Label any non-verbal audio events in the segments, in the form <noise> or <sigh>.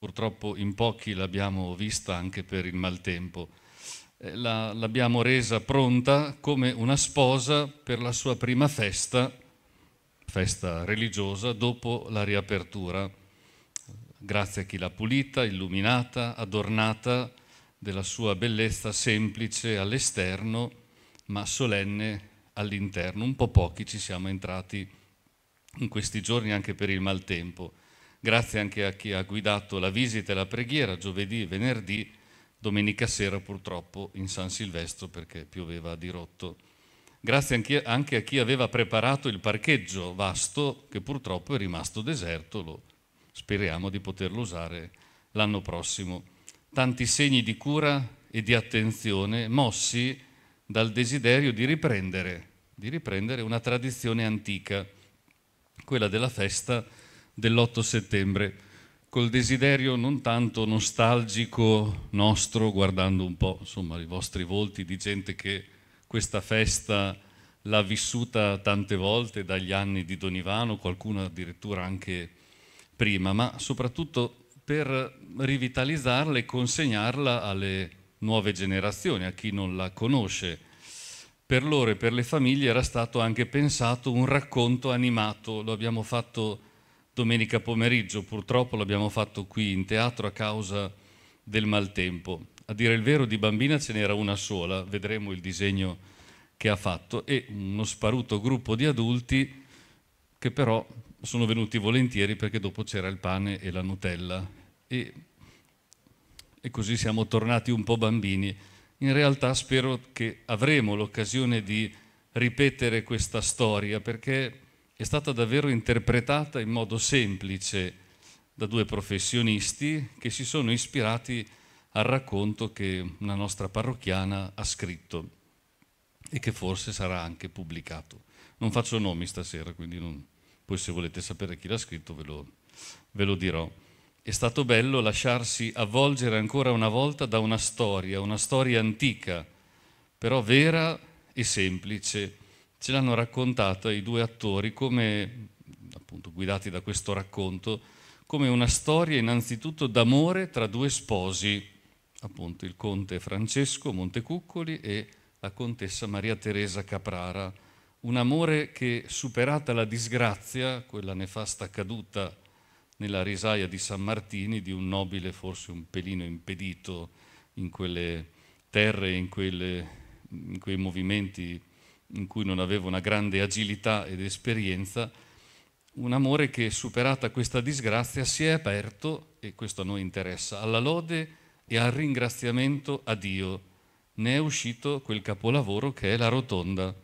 purtroppo in pochi l'abbiamo vista anche per il maltempo. Eh, la, l'abbiamo resa pronta come una sposa per la sua prima festa, festa religiosa, dopo la riapertura, grazie a chi l'ha pulita, illuminata, adornata della sua bellezza semplice all'esterno, ma solenne all'interno. Un po' pochi ci siamo entrati in questi giorni anche per il maltempo. Grazie anche a chi ha guidato la visita e la preghiera giovedì e venerdì, domenica sera purtroppo in San Silvestro perché pioveva a dirotto. Grazie anche a chi aveva preparato il parcheggio vasto che purtroppo è rimasto deserto, lo speriamo di poterlo usare l'anno prossimo. Tanti segni di cura e di attenzione mossi dal desiderio di riprendere, di riprendere una tradizione antica, quella della festa dell'8 settembre, col desiderio non tanto nostalgico nostro, guardando un po' insomma, i vostri volti di gente che questa festa l'ha vissuta tante volte dagli anni di Don Ivano, qualcuno addirittura anche prima, ma soprattutto per rivitalizzarla e consegnarla alle nuove generazioni, a chi non la conosce. Per loro e per le famiglie era stato anche pensato un racconto animato, lo abbiamo fatto domenica pomeriggio. Purtroppo l'abbiamo fatto qui in teatro a causa del maltempo. A dire il vero, di bambina ce n'era una sola, vedremo il disegno che ha fatto, e uno sparuto gruppo di adulti che però sono venuti volentieri perché dopo c'era il pane e la Nutella. E, e così siamo tornati un po' bambini. In realtà spero che avremo l'occasione di ripetere questa storia perché è stata davvero interpretata in modo semplice da due professionisti che si sono ispirati al racconto che una nostra parrocchiana ha scritto e che forse sarà anche pubblicato. Non faccio nomi stasera, quindi non... poi se volete sapere chi l'ha scritto ve lo, ve lo dirò. È stato bello lasciarsi avvolgere ancora una volta da una storia, una storia antica, però vera e semplice ce l'hanno raccontata i due attori come, appunto guidati da questo racconto, come una storia innanzitutto d'amore tra due sposi, appunto il conte Francesco Montecuccoli e la contessa Maria Teresa Caprara. Un amore che, superata la disgrazia, quella nefasta caduta nella risaia di San Martini, di un nobile forse un pelino impedito in quelle terre, in, quelle, in quei movimenti in cui non avevo una grande agilità ed esperienza, un amore che superata questa disgrazia si è aperto, e questo a noi interessa, alla lode e al ringraziamento a Dio. Ne è uscito quel capolavoro che è la rotonda.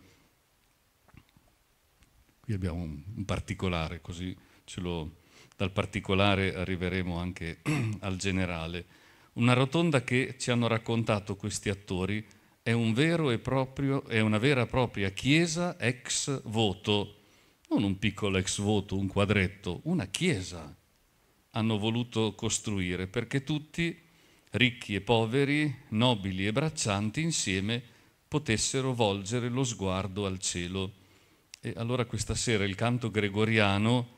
Qui abbiamo un particolare, così lo, dal particolare arriveremo anche <clears throat> al generale. Una rotonda che ci hanno raccontato questi attori è, un proprio, è una vera e propria chiesa ex voto, non un piccolo ex voto, un quadretto, una chiesa hanno voluto costruire perché tutti, ricchi e poveri, nobili e braccianti, insieme potessero volgere lo sguardo al cielo. E allora questa sera il canto gregoriano,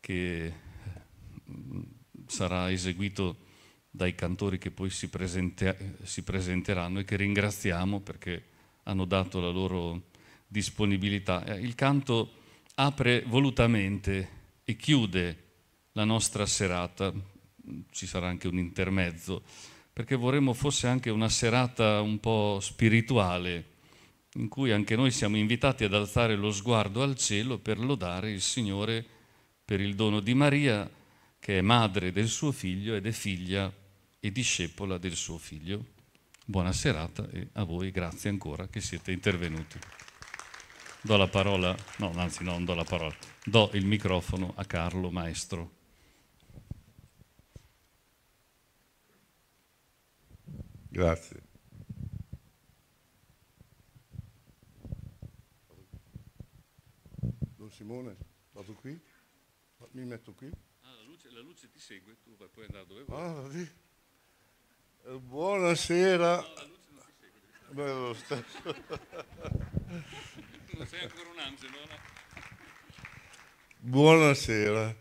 che mm, sarà eseguito dai cantori che poi si, presente, si, presenteranno e che ringraziamo perché hanno dato la loro disponibilità. Eh, il canto apre volutamente e chiude la nostra serata, ci sarà anche un intermezzo, perché vorremmo fosse anche una serata un po' spirituale, in cui anche noi siamo invitati ad alzare lo sguardo al cielo per lodare il Signore per il dono di Maria, che è madre del suo figlio ed è figlia e discepola del suo figlio. Buona serata e a voi grazie ancora che siete intervenuti. Do la parola, no, anzi non do la parola, do il microfono a Carlo Maestro. Grazie. Don Simone, vado qui? Mi metto qui? segue, tu puoi andare dove vuoi. Eh, buonasera. No, Beh, lo stesso. <laughs> non sei ancora un angelo, no? Buonasera.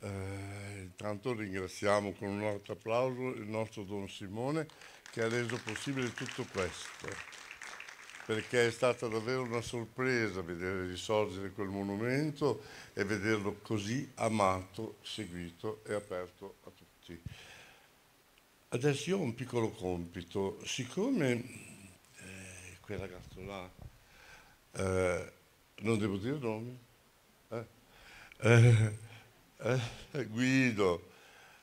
Eh, intanto ringraziamo con un altro applauso il nostro Don Simone che ha reso possibile tutto questo perché è stata davvero una sorpresa vedere risorgere quel monumento e vederlo così amato, seguito e aperto a tutti. Adesso io ho un piccolo compito, siccome eh, quel ragazzo là, eh, non devo dire nomi, eh, eh, eh, Guido,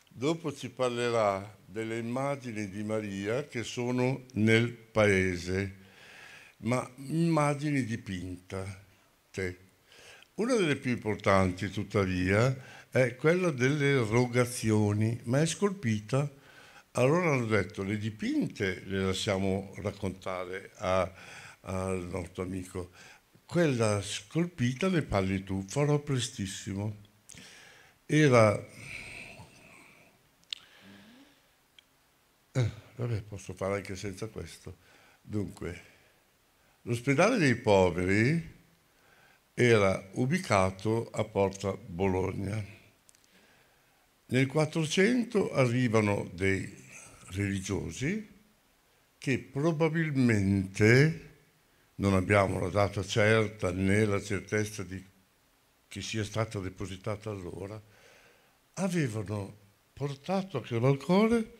dopo ci parlerà delle immagini di Maria che sono nel paese ma immagini dipinte. Una delle più importanti, tuttavia, è quella delle rogazioni, ma è scolpita. Allora hanno detto, le dipinte le lasciamo raccontare al nostro amico, quella scolpita le parli tu, farò prestissimo. Era... Eh, vabbè, posso fare anche senza questo. Dunque... L'ospedale dei poveri era ubicato a Porta Bologna. Nel 400 arrivano dei religiosi che probabilmente, non abbiamo la data certa né la certezza di, che sia stata depositata allora, avevano portato a Crevalcore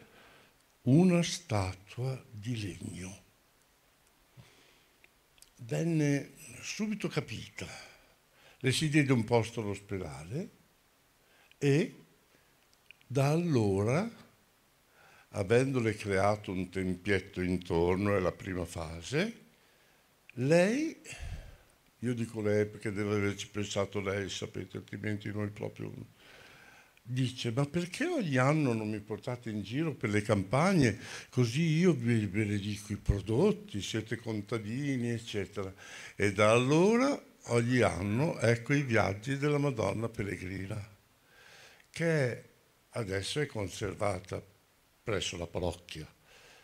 una statua di legno venne subito capita. Le si diede un posto all'ospedale e da allora, avendole creato un tempietto intorno, è la prima fase, lei, io dico lei perché deve averci pensato lei, sapete, altrimenti noi proprio dice ma perché ogni anno non mi portate in giro per le campagne così io vi benedico i prodotti, siete contadini eccetera. E da allora ogni anno ecco i viaggi della Madonna Pellegrina che adesso è conservata presso la parrocchia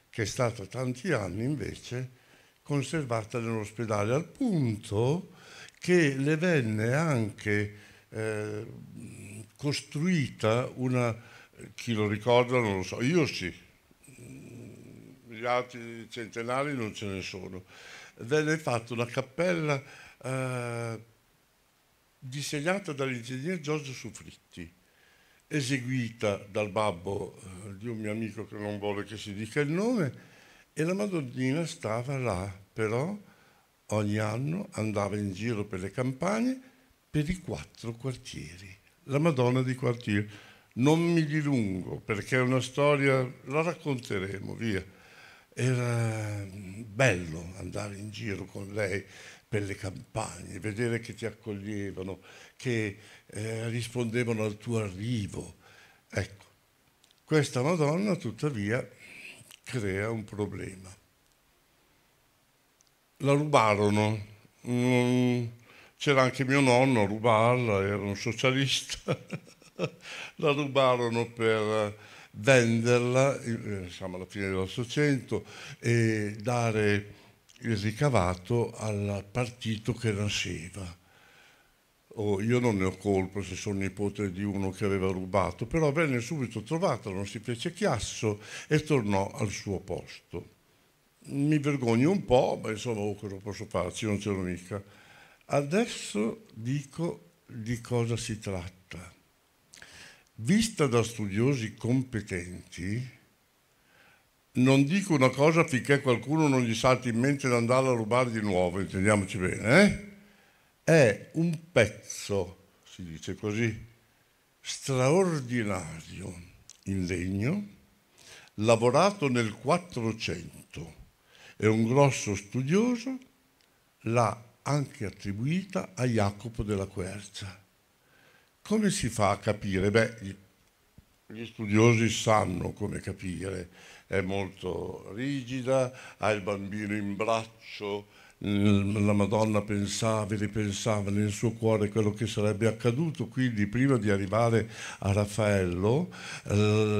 che è stata tanti anni invece conservata nell'ospedale al punto che le venne anche eh, costruita una, chi lo ricorda non lo so, io sì, gli altri centenari non ce ne sono, venne fatta una cappella eh, disegnata dall'ingegner Giorgio Suffritti, eseguita dal babbo eh, di un mio amico che non vuole che si dica il nome, e la Madonnina stava là, però ogni anno andava in giro per le campagne per i quattro quartieri la Madonna di Quartier. Non mi dilungo perché è una storia, la racconteremo, via. Era mm, bello andare in giro con lei per le campagne, vedere che ti accoglievano, che eh, rispondevano al tuo arrivo. Ecco, questa Madonna tuttavia crea un problema. La rubarono. Mm c'era anche mio nonno, a rubarla, era un socialista, <laughs> la rubarono per venderla, eh, siamo alla fine dell'Ottocento, e dare il ricavato al partito che nasceva. Oh, io non ne ho colpa se sono nipote di uno che aveva rubato, però venne subito trovata, non si fece chiasso e tornò al suo posto. Mi vergogno un po', ma insomma, oh, cosa posso farci, non c'ero mica. Adesso dico di cosa si tratta. Vista da studiosi competenti, non dico una cosa finché qualcuno non gli salti in mente di andare a rubare di nuovo, intendiamoci bene, eh? è un pezzo, si dice così, straordinario in legno, lavorato nel 400 e un grosso studioso l'ha anche attribuita a Jacopo della Quercia. Come si fa a capire? Beh, gli studiosi sanno come capire, è molto rigida, ha il bambino in braccio, la Madonna pensava e ripensava nel suo cuore quello che sarebbe accaduto, quindi prima di arrivare a Raffaello eh,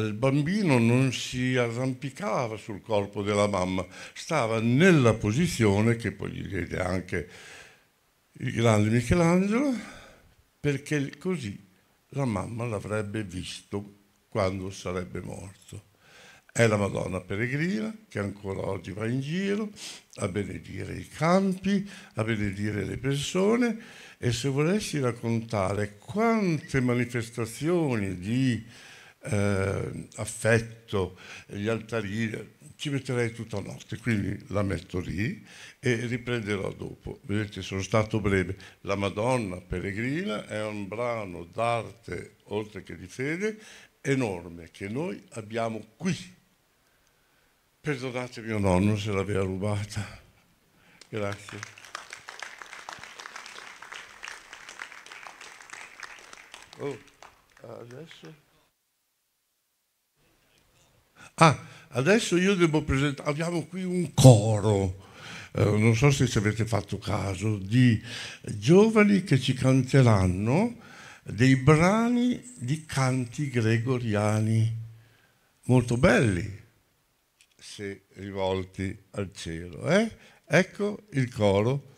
il bambino non si arrampicava sul corpo della mamma, stava nella posizione che poi gli diede anche il grande Michelangelo, perché così la mamma l'avrebbe visto quando sarebbe morto. È la Madonna Peregrina che ancora oggi va in giro a benedire i campi, a benedire le persone e se volessi raccontare quante manifestazioni di eh, affetto, gli altarini, ci metterei tutta notte, quindi la metto lì e riprenderò dopo. Vedete, sono stato breve. La Madonna Peregrina è un brano d'arte, oltre che di fede, enorme che noi abbiamo qui. Perdonate mio nonno se l'aveva rubata. Grazie. Oh, adesso... Ah, adesso io devo presentare, abbiamo qui un coro, eh, non so se ci avete fatto caso, di giovani che ci canteranno dei brani di canti gregoriani molto belli, se rivolti al cielo. Eh? Ecco il coro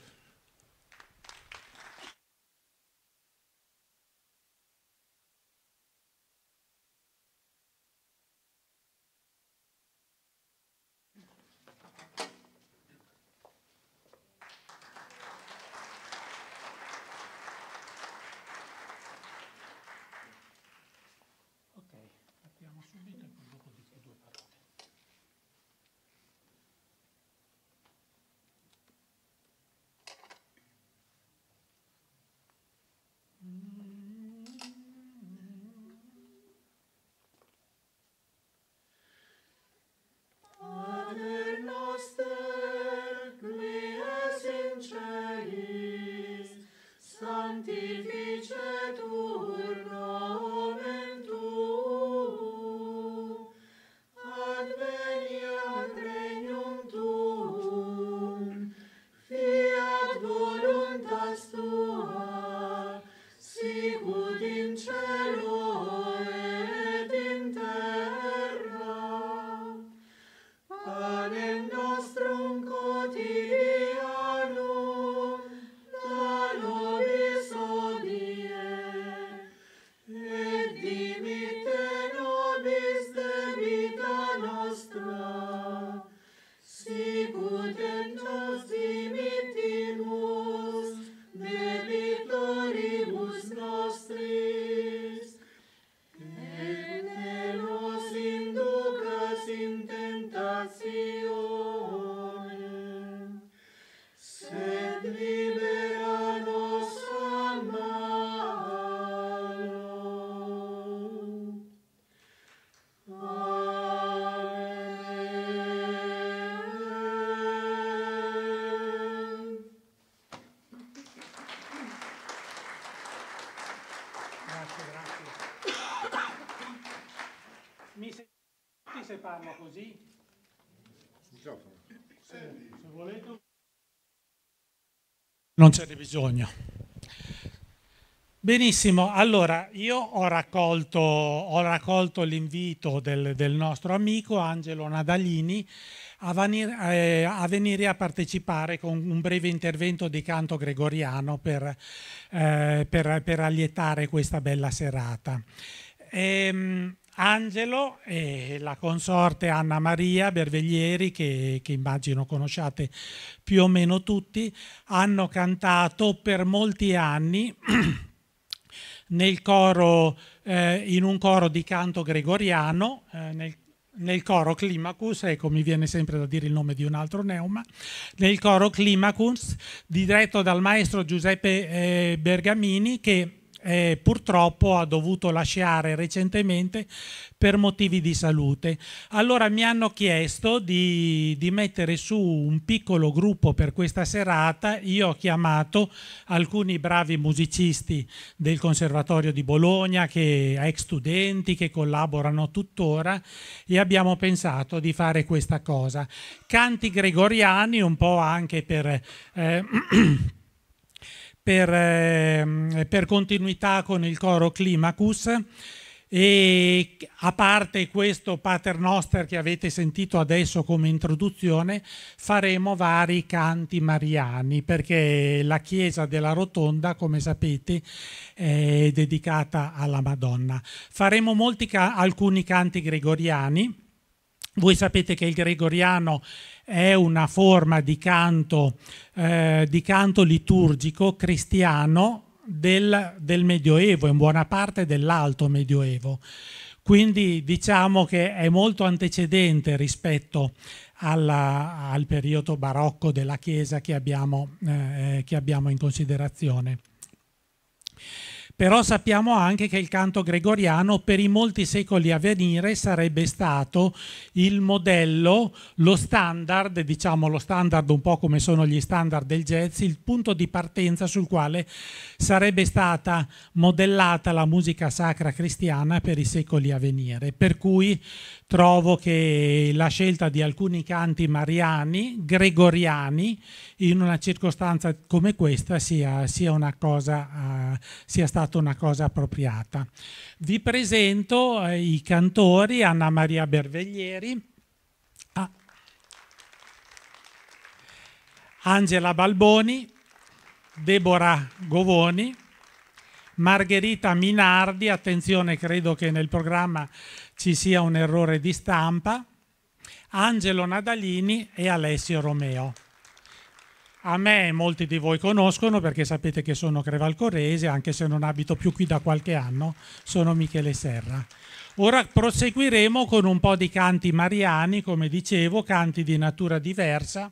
così. Se volete... Non ce n'è bisogno. Benissimo, allora io ho raccolto, ho raccolto l'invito del, del, nostro amico Angelo Nadalini a, venir, eh, a, venire a partecipare con un breve intervento di canto gregoriano per, eh, per, per allietare questa bella serata. Ehm, Angelo e la consorte Anna Maria Berveglieri, che, che, immagino conosciate più o meno tutti, hanno cantato per molti anni <clears throat> coro, eh, in un coro di canto gregoriano, eh, nel, nel coro Climacus, ecco mi viene sempre da dire il nome di un altro neuma, nel coro Climacus diretto dal maestro Giuseppe eh, Bergamini che eh, purtroppo ha dovuto lasciare recentemente per motivi di salute. Allora mi hanno chiesto di, di, mettere su un piccolo gruppo per questa serata, io ho chiamato alcuni bravi musicisti del Conservatorio di Bologna, che, ex studenti che collaborano tuttora e abbiamo pensato di fare questa cosa. Canti gregoriani, un po' anche per... Eh, <clears throat> per, eh, per continuità con il coro Climacus e a parte questo paternoster che avete sentito adesso come introduzione, faremo vari canti mariani perché la chiesa della Rotonda, come sapete, è dedicata alla Madonna. Faremo molti, alcuni canti gregoriani. Voi sapete che il gregoriano è è una forma di canto, eh, di canto liturgico cristiano del, del Medioevo, in buona parte dell'Alto Medioevo. Quindi diciamo che è molto antecedente rispetto alla, al periodo barocco della Chiesa che abbiamo, eh, che abbiamo in considerazione. Però sappiamo anche che il canto gregoriano per i molti secoli a venire sarebbe stato il modello, lo standard, diciamo lo standard un po' come sono gli standard del jazz, il punto di partenza sul quale sarebbe stata modellata la musica sacra cristiana per i secoli a venire. Per cui trovo che la scelta di alcuni canti mariani, gregoriani, in una circostanza come questa sia, sia, cosa, uh, sia stata una cosa appropriata. Vi presento uh, i cantori Anna Maria Berveglieri, ah, Angela Balboni, Deborah Govoni, Margherita Minardi, attenzione credo che nel programma ci sia un errore di stampa, Angelo Nadalini e Alessio Romeo. A me molti di voi conoscono perché sapete che sono crevalcorese, anche se non abito più qui da qualche anno, sono Michele Serra. Ora proseguiremo con un po' di canti mariani, come dicevo, canti di natura diversa,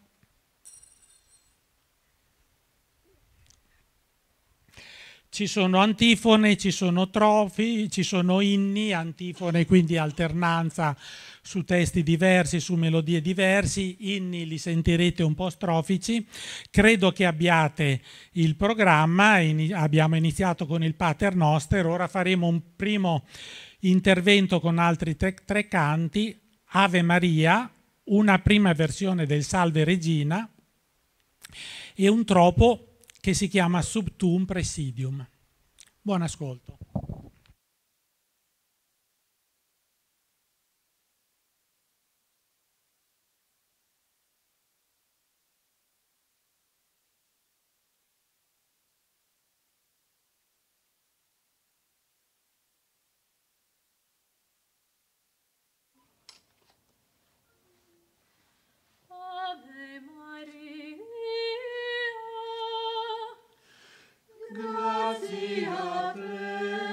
ci sono antifone, ci sono trofi, ci sono inni, antifone quindi alternanza su testi diversi, su melodie diversi, inni li sentirete un po' strofici. Credo che abbiate il programma, in, abbiamo iniziato con il Pater Noster, ora faremo un primo intervento con altri tre, tre canti, Ave Maria, una prima versione del Salve Regina e un troppo che si chiama Subtum Presidium. Buon ascolto. Gratia plena.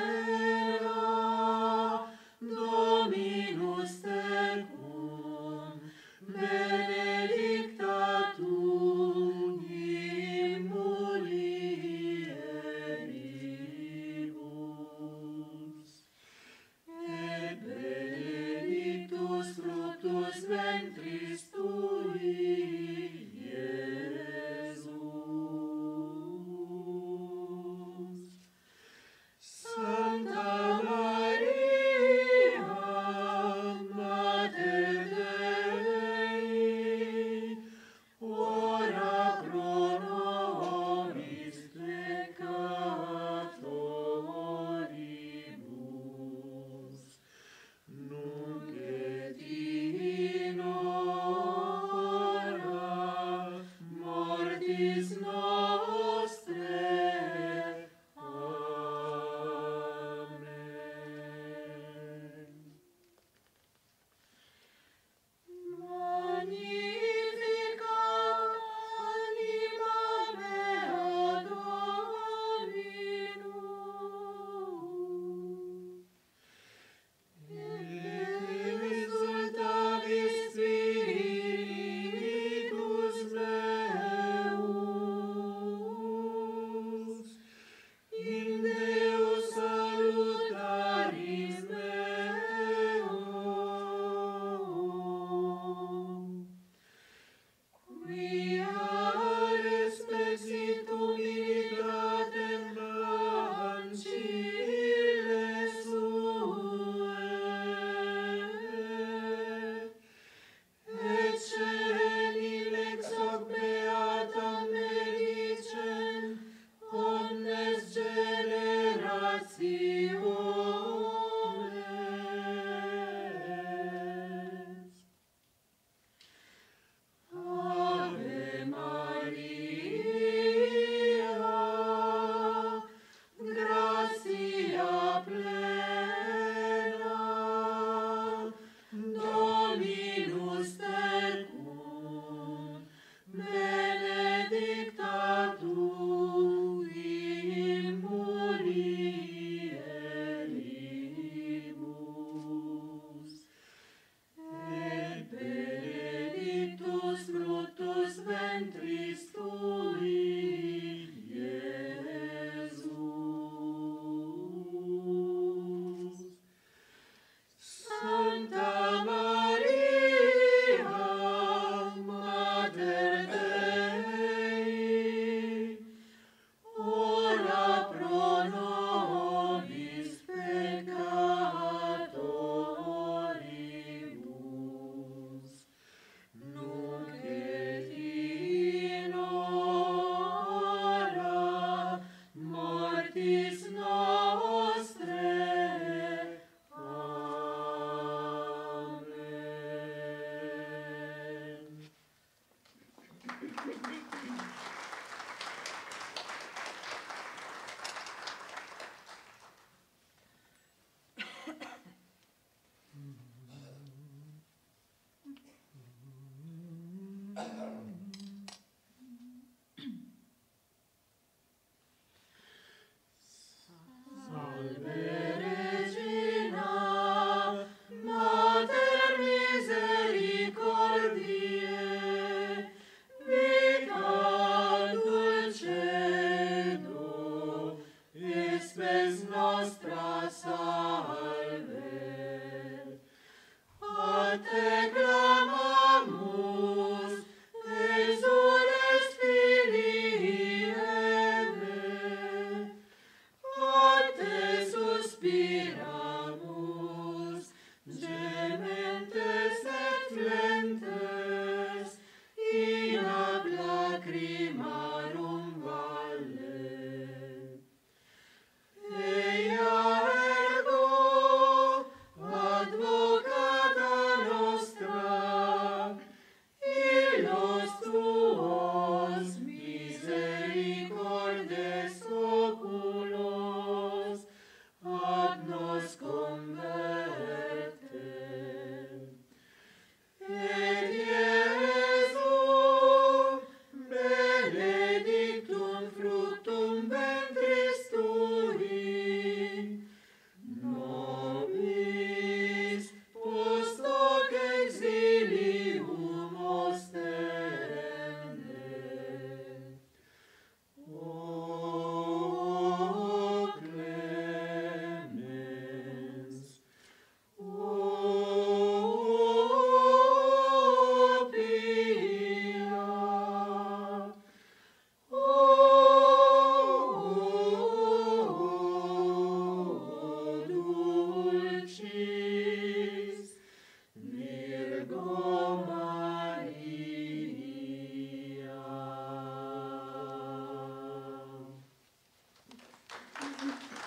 Thank you.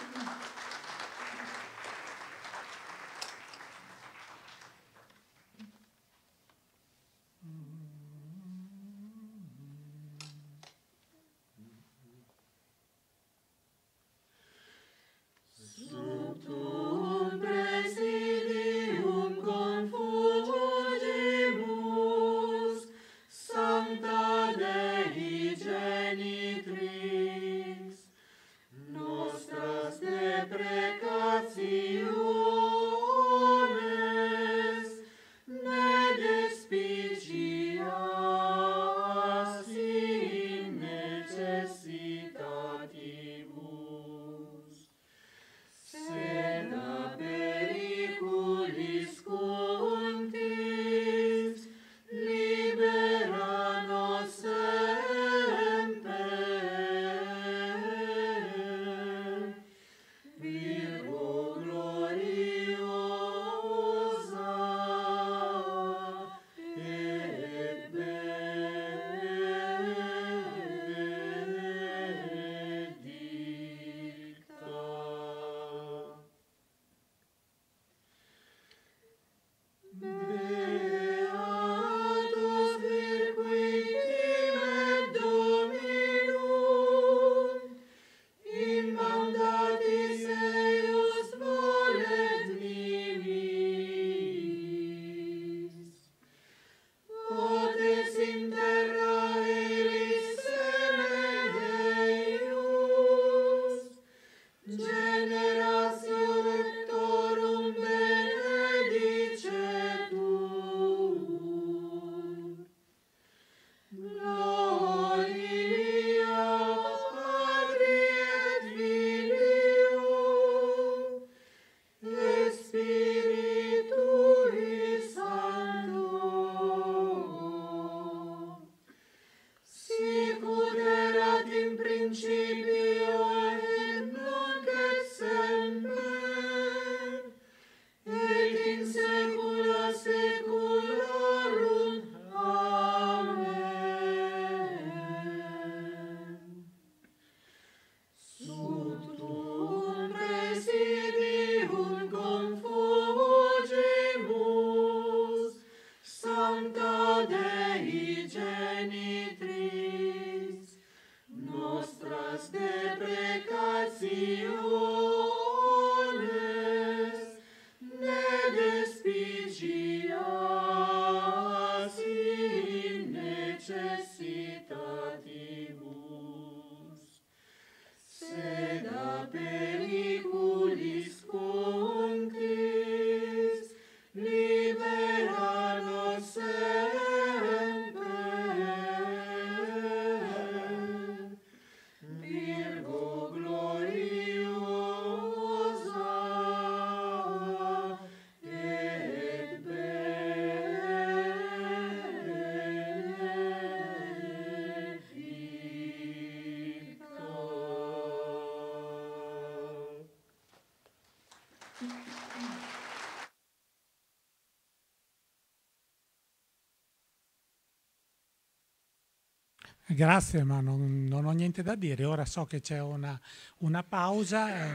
Grazie, ma non, non, ho niente da dire. Ora so che c'è una, una, pausa. Eh.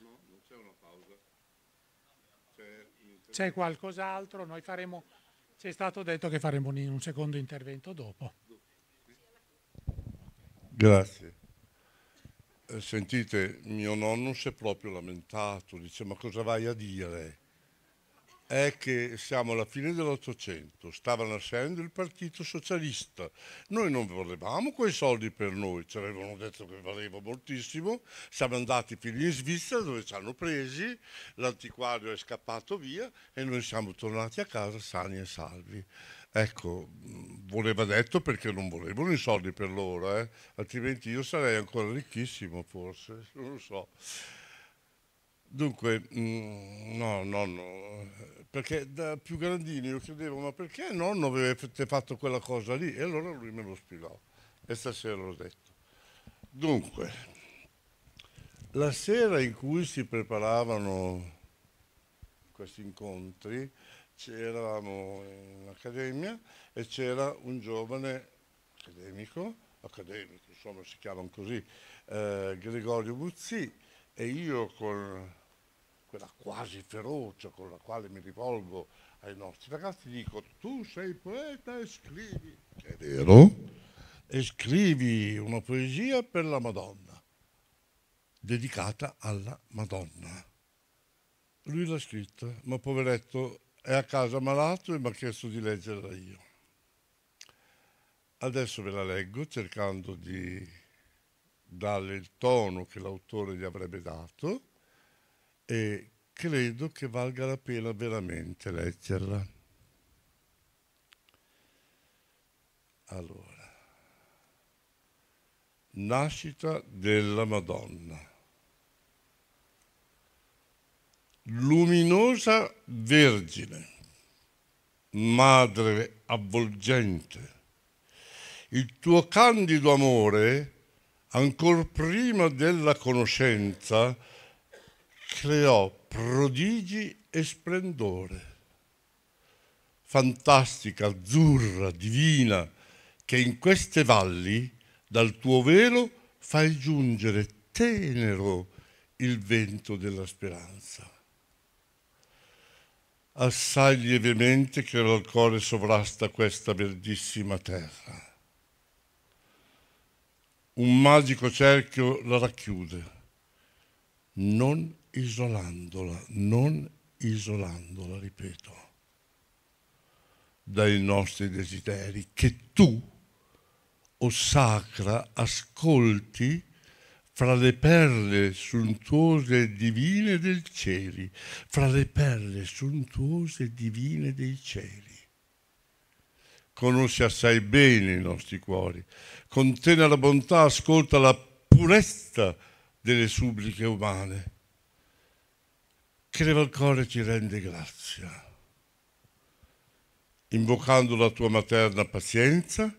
No, non c'è una pausa. C'è, qualcos'altro, noi faremo... Ci è stato detto che faremo un, un secondo intervento dopo. Grazie. Eh, sentite, mio nonno si è proprio lamentato, dice ma cosa vai a dire? è che siamo alla fine dell'Ottocento, stava nascendo il Partito Socialista. Noi non volevamo quei soldi per noi, ci avevano detto che valeva moltissimo, siamo andati fino in Svizzera dove ci hanno presi, l'antiquario è scappato via e noi siamo tornati a casa sani e salvi. Ecco, voleva detto perché non volevano i soldi per loro, eh? altrimenti io sarei ancora ricchissimo forse, non lo so. Dunque, mh, mm, no, nonno, perché da più grandini io chiedevo ma perché nonno avete fatto quella cosa lì? E allora lui me lo spiegò e stasera l'ho detto. Dunque, la sera in cui si preparavano questi incontri, c'eravamo in accademia e c'era un giovane accademico, accademico insomma si chiamano così, eh, Gregorio Buzzi, e io con quella quasi ferocia con la quale mi rivolgo ai nostri ragazzi, dico tu sei poeta e scrivi, è vero, e scrivi una poesia per la Madonna, dedicata alla Madonna. Lui l'ha scritta, ma poveretto è a casa malato e mi ha chiesto di leggerla io. Adesso ve la leggo cercando di darle il tono che l'autore gli avrebbe dato e credo che valga la pena veramente leggerla. Allora, nascita della Madonna. Luminosa Vergine, Madre avvolgente, il tuo candido amore, ancor prima della conoscenza, creò prodigi e splendore. Fantastica, azzurra, divina, che in queste valli dal tuo velo fai giungere tenero il vento della speranza. Assai lievemente che il cuore sovrasta questa verdissima terra. Un magico cerchio la racchiude, non isolandola, non isolandola, ripeto, dai nostri desideri, che tu, o sacra, ascolti fra le perle suntuose e divine del cieli, fra le perle suntuose e divine dei cieli. Conosci assai bene i nostri cuori, con tenera bontà ascolta la purezza delle suppliche umane Creva al cuore ti rende grazia, invocando la tua materna pazienza,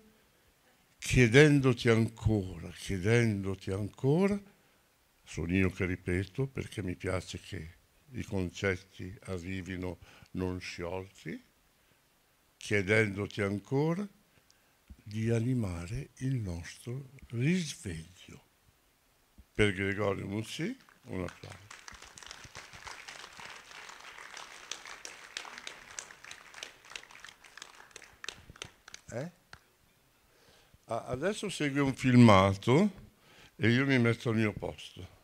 chiedendoti ancora, chiedendoti ancora, sono io che ripeto perché mi piace che i concetti arrivino non sciolti, chiedendoti ancora di animare il nostro risveglio. Per Gregorio Mussi, un applauso. Eh? adesso segue un filmato e io mi metto al mio posto.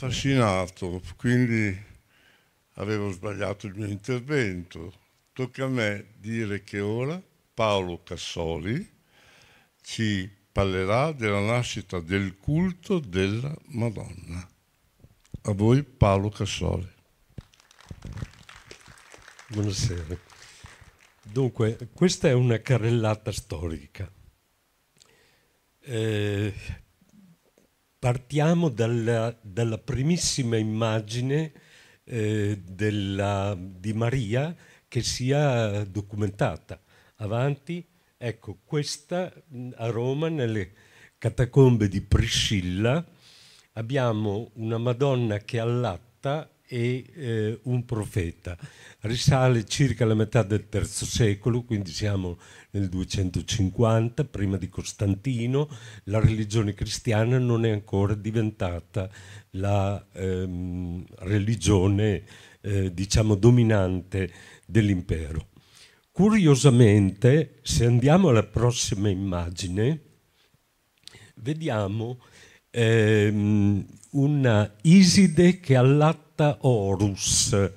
affascinato, quindi avevo sbagliato il mio intervento. Tocca a me dire che ora Paolo Cassoli ci parlerà della nascita del culto della Madonna. A voi Paolo Cassoli. Buonasera. Dunque, questa è una carrellata storica. Eh, partiamo dalla, dalla primissima immagine eh, della, di Maria che sia documentata. Avanti, ecco, questa mm, a Roma, nelle catacombe di Priscilla, abbiamo una Madonna che allatta e eh, un profeta. Risale circa la metà del III secolo, quindi siamo nel 250, prima di Costantino, la religione cristiana non è ancora diventata la ehm, religione eh, diciamo dominante dell'impero. Curiosamente, se andiamo alla prossima immagine, vediamo ehm, una Iside che allatta Horus,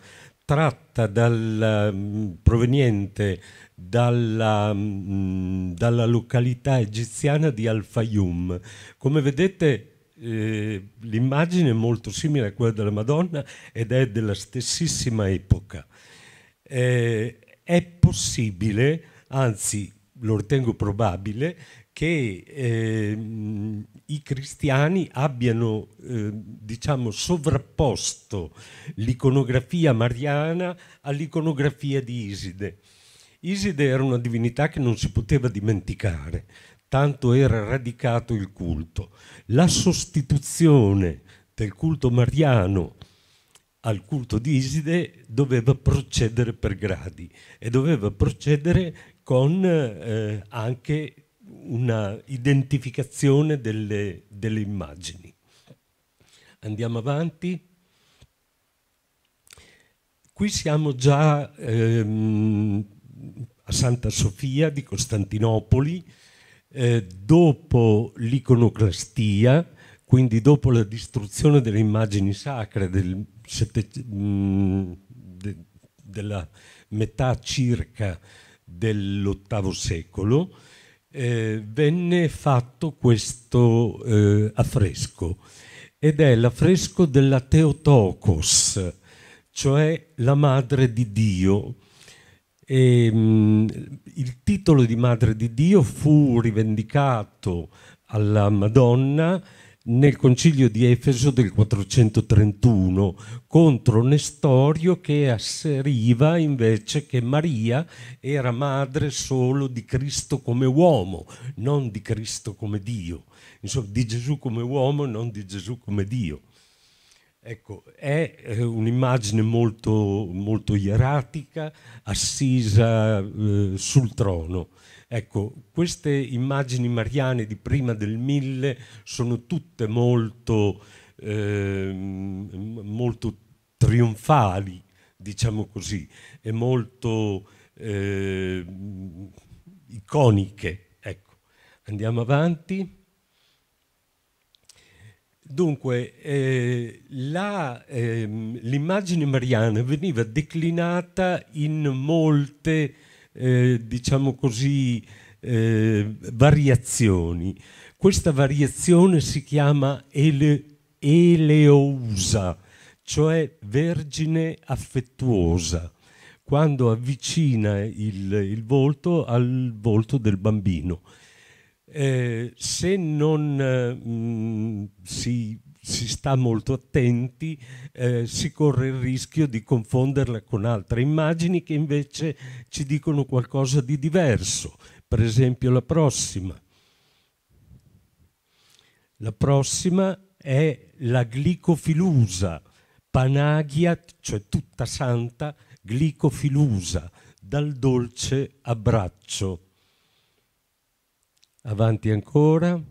tratta dal, mm, proveniente dalla, mm, dalla, località egiziana di Al-Fayyum. Come vedete eh, l'immagine è molto simile a quella della Madonna ed è della stessissima epoca. Eh, è possibile, anzi lo ritengo probabile, che eh, i cristiani abbiano eh, diciamo, sovrapposto l'iconografia mariana all'iconografia di Iside. Iside era una divinità che non si poteva dimenticare, tanto era radicato il culto. La sostituzione del culto mariano al culto di Iside doveva procedere per gradi e doveva procedere con eh, anche una identificazione delle, delle immagini. Andiamo avanti. Qui siamo già ehm, a Santa Sofia di Costantinopoli, eh, dopo l'iconoclastia, quindi dopo la distruzione delle immagini sacre del sette, mh, mm, de, della metà circa dell'VIII secolo, eh, venne fatto questo eh, affresco ed è l'affresco della Teotokos, cioè la madre di Dio. E, ehm, mh, il titolo di madre di Dio fu rivendicato alla Madonna nel concilio di Efeso del 431 contro Nestorio che asseriva invece che Maria era madre solo di Cristo come uomo, non di Cristo come Dio, insomma di Gesù come uomo, non di Gesù come Dio. Ecco, è eh, un'immagine molto, molto ieratica, assisa eh, sul trono. Ecco, queste immagini mariane di prima del mille sono tutte molto, eh, molto trionfali, diciamo così, e molto eh, iconiche. Ecco, andiamo avanti. Dunque, eh, ehm, l'immagine ehm, mariana veniva declinata in molte eh, diciamo così, eh, variazioni. Questa variazione si chiama ele eleusa, cioè vergine affettuosa, quando avvicina il, il volto al volto del bambino. Eh, se non mh, eh, mm, si si sta molto attenti, eh, si corre il rischio di confonderla con altre immagini che invece ci dicono qualcosa di diverso, per esempio la prossima. La prossima è la glicofilusa, Panaghia, cioè tutta santa, glicofilusa, dal dolce abbraccio. Avanti ancora.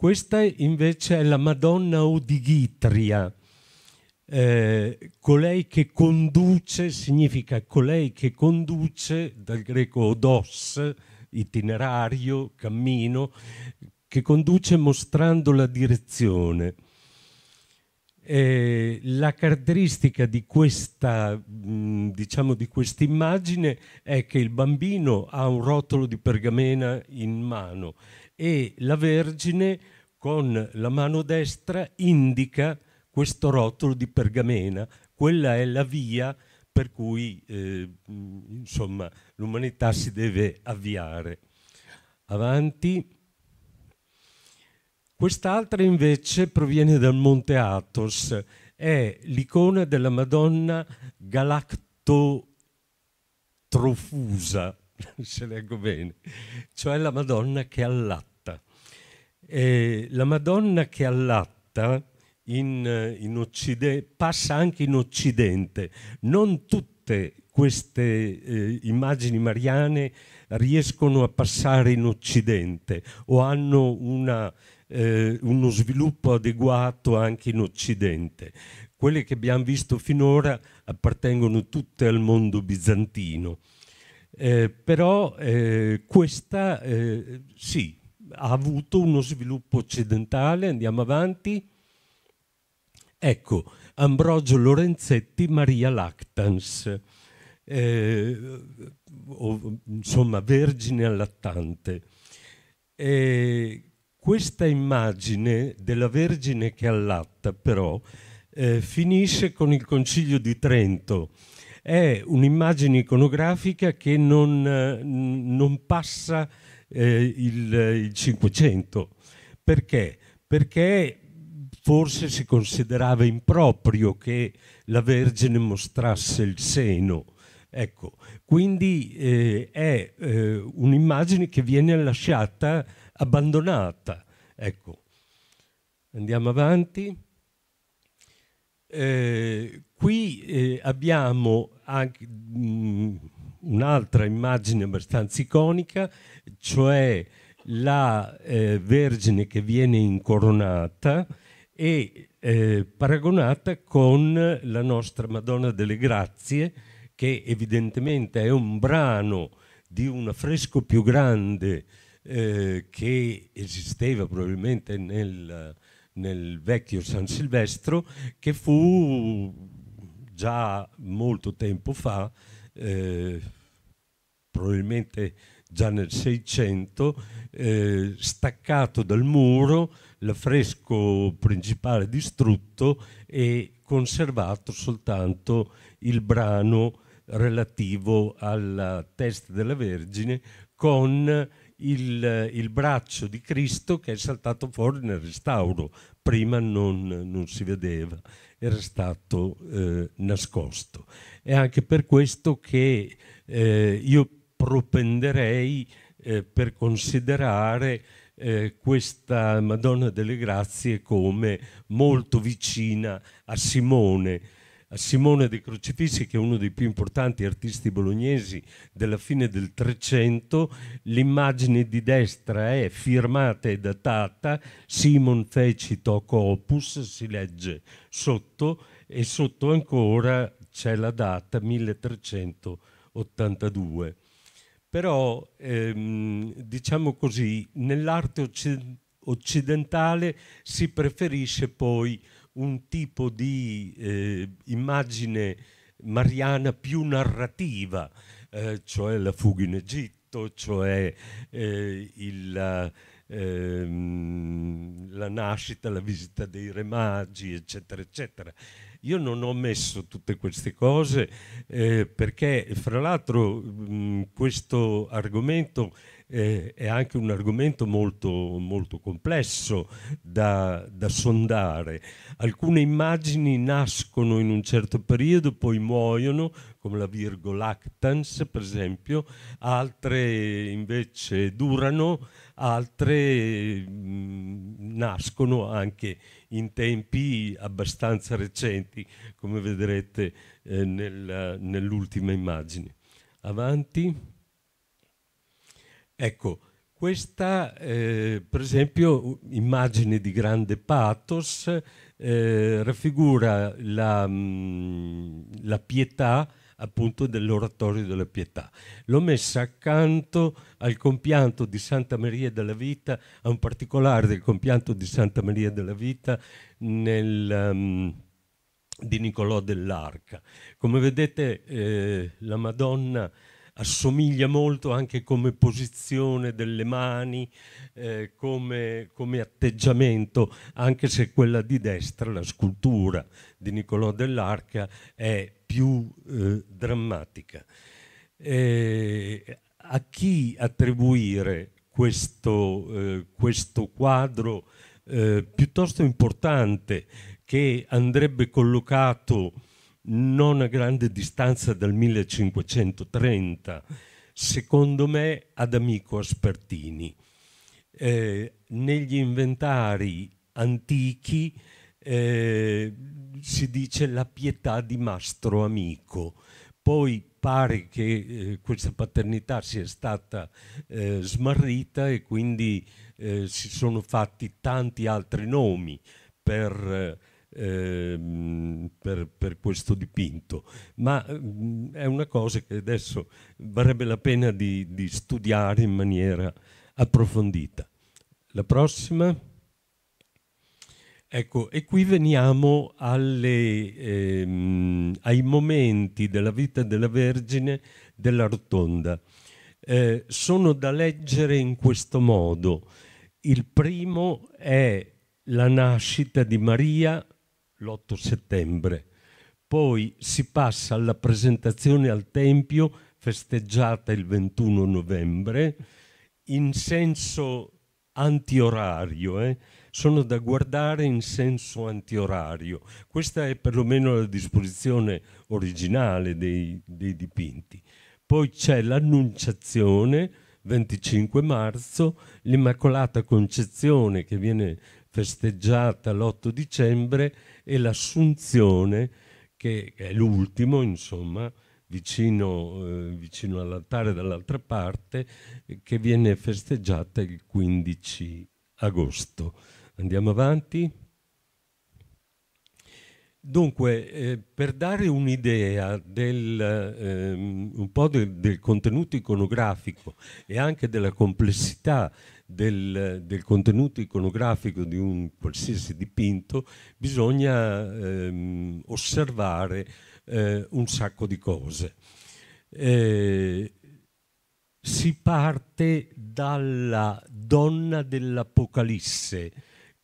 Questa invece è la Madonna Odighitria, eh, colei che conduce, significa colei che conduce, dal greco odos, itinerario, cammino, che conduce mostrando la direzione. Eh, la caratteristica di questa, mm, diciamo, di questa immagine è che il bambino ha un rotolo di pergamena in mano e la Vergine con la mano destra indica questo rotolo di pergamena. Quella è la via per cui eh, insomma, l'umanità si deve avviare. Avanti. Quest'altra invece proviene dal Monte Athos, è l'icona della Madonna galactotrofusa, <laughs> se leggo bene, cioè la Madonna che allatta. E la Madonna che allatta in, in passa anche in Occidente. Non tutte queste eh, immagini mariane riescono a passare in Occidente o hanno una, eh, uno sviluppo adeguato anche in Occidente. Quelle che abbiamo visto finora appartengono tutte al mondo bizantino. Eh, però eh, questa eh, sì, ha avuto uno sviluppo occidentale, andiamo avanti. Ecco, Ambrogio Lorenzetti, Maria Lactans, eh, o, insomma vergine allattante. Eh, questa immagine della vergine che allatta però finisce con il concilio di Trento è un'immagine iconografica che non, eh, non passa eh, il, eh, il 500. Perché? Perché forse si considerava improprio che la Vergine mostrasse il seno. Ecco, quindi eh, è eh, un'immagine che viene lasciata abbandonata. Ecco. Andiamo avanti. Eh, qui eh, abbiamo un'altra immagine abbastanza iconica, cioè la eh, Vergine che viene incoronata e eh, paragonata con la nostra Madonna delle Grazie, che evidentemente è un brano di un affresco più grande eh, che esisteva probabilmente nel, nel vecchio San Silvestro, che fu già molto tempo fa, eh, probabilmente già nel 600, eh, staccato dal muro, l'affresco principale distrutto e conservato soltanto il brano relativo alla testa della Vergine con il, il, braccio di Cristo che è saltato fuori nel restauro, prima non, non si vedeva era stato eh, nascosto. È anche per questo che eh, io propenderei eh, per considerare eh, questa Madonna delle Grazie come molto vicina a Simone, a Simone dei Crocifissi, che è uno dei più importanti artisti bolognesi della fine del Trecento, l'immagine di destra è eh, firmata e datata Simon Fecit hoc opus, si legge sotto, e sotto ancora c'è la data 1382. Però, ehm, diciamo così, nell'arte occidentale si preferisce poi un tipo di eh, immagine mariana più narrativa, eh, cioè la fuga in Egitto, cioè eh, il, ehm, la nascita, la visita dei re magi, eccetera, eccetera. Io non ho messo tutte queste cose eh, perché, fra l'altro, mm, questo argomento eh, è anche un argomento molto, molto complesso da, da, sondare. Alcune immagini nascono in un certo periodo, poi muoiono, come la virgolactans per esempio, altre invece durano, altre mh, mm, nascono anche in tempi abbastanza recenti, come vedrete eh, nel, nell'ultima immagine. Avanti. Ecco, questa, eh, per esempio, immagine di grande pathos eh, raffigura la, mm, la pietà appunto dell'oratorio della pietà. L'ho messa accanto al compianto di Santa Maria della Vita, a un particolare del compianto di Santa Maria della Vita nel, um, di Niccolò dell'Arca. Come vedete eh, la Madonna assomiglia molto anche come posizione delle mani, eh, come, come, atteggiamento, anche se quella di destra, la scultura di Niccolò dell'Arca, è più eh, drammatica. Eh, a chi attribuire questo, eh, questo quadro eh, piuttosto importante che andrebbe collocato non a grande distanza dal 1530, secondo me ad Amico Aspertini. Eh, negli inventari antichi eh, si dice la pietà di Mastro Amico, poi pare che eh, questa paternità sia stata eh, smarrita e quindi eh, si sono fatti tanti altri nomi per eh, Ehm, per, per, questo dipinto, ma mh, ehm, è una cosa che adesso varrebbe la pena di, di studiare in maniera approfondita. La prossima. Ecco, e qui veniamo alle, ehm, ai momenti della vita della Vergine della Rotonda. Eh, sono da leggere in questo modo. Il primo è la nascita di Maria l'8 settembre. Poi si passa alla presentazione al Tempio festeggiata il 21 novembre in senso antiorario, eh? sono da guardare in senso antiorario. Questa è perlomeno la disposizione originale dei, dei dipinti. Poi c'è l'Annunciazione, 25 marzo, l'Immacolata Concezione che viene festeggiata l'8 dicembre e l'assunzione che è l'ultimo insomma vicino, eh, vicino all'altare dall'altra parte che viene festeggiata il 15 agosto. Andiamo avanti. Dunque, eh, per dare un'idea del, eh, un po' del, del contenuto iconografico e anche della complessità del, del contenuto iconografico di un qualsiasi dipinto bisogna ehm, osservare eh, un sacco di cose. Eh, si parte dalla donna dell'Apocalisse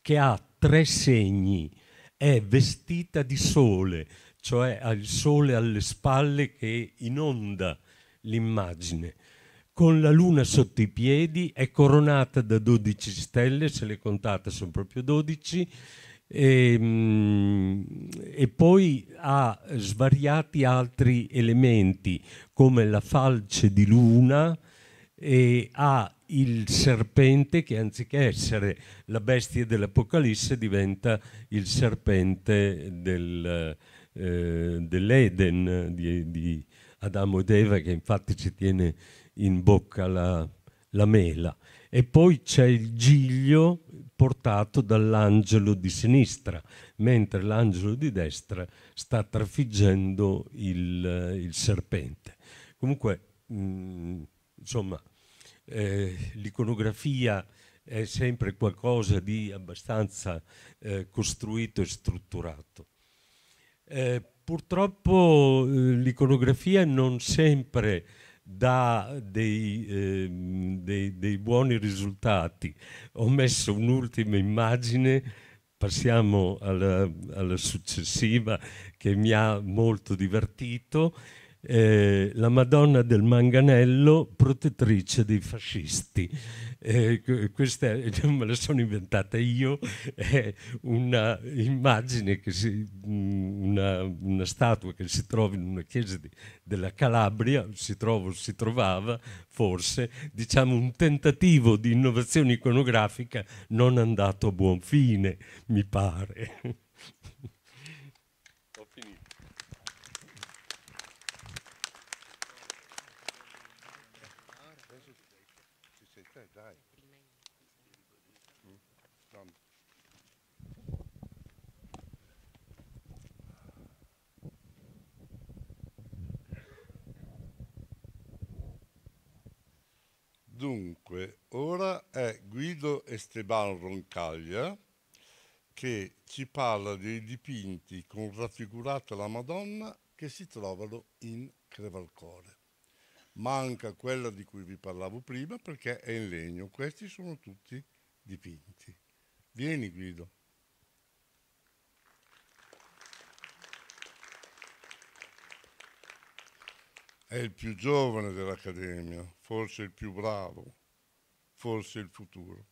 che ha tre segni, è vestita di sole, cioè ha il sole alle spalle che inonda l'immagine con la luna sotto i piedi, è coronata da 12 stelle, se le contate sono proprio 12, e, ehm, e, poi ha svariati altri elementi come la falce di luna e ha il serpente che anziché essere la bestia dell'Apocalisse diventa il serpente del, eh, dell'Eden di, di Adamo ed Eva che infatti ci tiene in bocca la, la mela. E poi c'è il giglio portato dall'angelo di sinistra, mentre l'angelo di destra sta trafiggendo il, il serpente. Comunque, mh, mm, insomma, eh, l'iconografia è sempre qualcosa di abbastanza eh, costruito e strutturato. Eh, purtroppo eh, l'iconografia non sempre dà dei, eh, dei, dei buoni risultati. Ho messo un'ultima immagine passiamo alla, alla, successiva che mi ha molto divertito, eh, la Madonna del Manganello, protettrice dei fascisti eh, questa me la sono inventata io, è eh, una immagine, si, una, una, statua che si trova in una chiesa di, della Calabria, si, trova, o si trovava forse, diciamo un tentativo di innovazione iconografica non andato a buon fine, mi pare. dunque ora è Guido Esteban Roncaglia che ci parla dei dipinti con raffigurata la Madonna che si trovano in Crevalcore. Manca quella di cui vi parlavo prima perché è in legno, questi sono tutti dipinti. Vieni Guido. È il più giovane dell'Accademia, forse il più bravo, forse il futuro.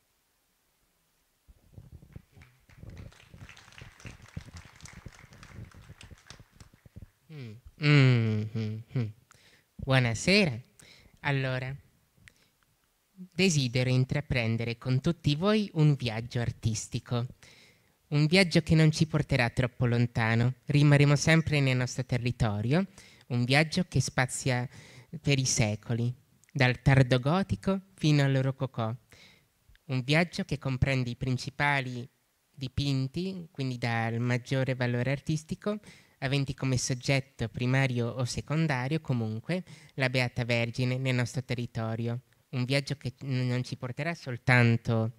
Mm -hmm. Buonasera. Allora, desidero intraprendere con tutti voi un viaggio artistico. Un viaggio che non ci porterà troppo lontano, rimarremo sempre nel nostro territorio un viaggio che spazia per i secoli, dal tardo gotico fino al rococò, un viaggio che comprende i principali dipinti, quindi dal maggiore valore artistico, aventi come soggetto primario o secondario comunque la Beata Vergine nel nostro territorio. Un viaggio che non ci porterà soltanto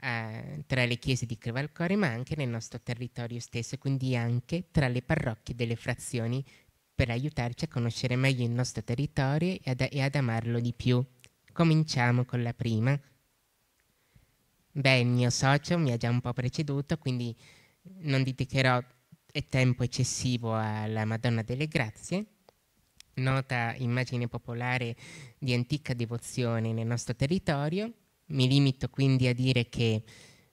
eh, tra le chiese di Crevalcore, ma anche nel nostro territorio stesso, quindi anche tra le parrocchie delle frazioni per aiutarci a conoscere meglio il nostro territorio e ad, e ad amarlo di più. Cominciamo con la prima. Beh, il mio socio mi ha già un po' preceduto, quindi non dedicherò eh, tempo eccessivo alla Madonna delle Grazie, nota immagine popolare di antica devozione nel nostro territorio. Mi limito quindi a dire che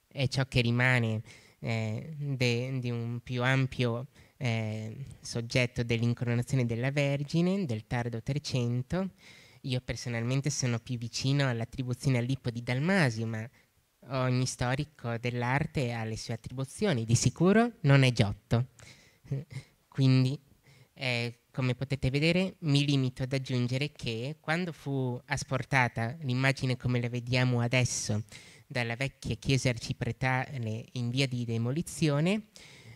è ciò che rimane eh, di un più ampio eh, soggetto dell'incoronazione della Vergine del tardo 300. Io personalmente sono più vicino all'attribuzione all'Ippo di Dalmasio, ma ogni storico dell'arte ha le sue attribuzioni, di sicuro non è Giotto. <laughs> Quindi, eh, come potete vedere, mi limito ad aggiungere che quando fu asportata l'immagine come la vediamo adesso dalla vecchia chiesa arcipretale in via di demolizione,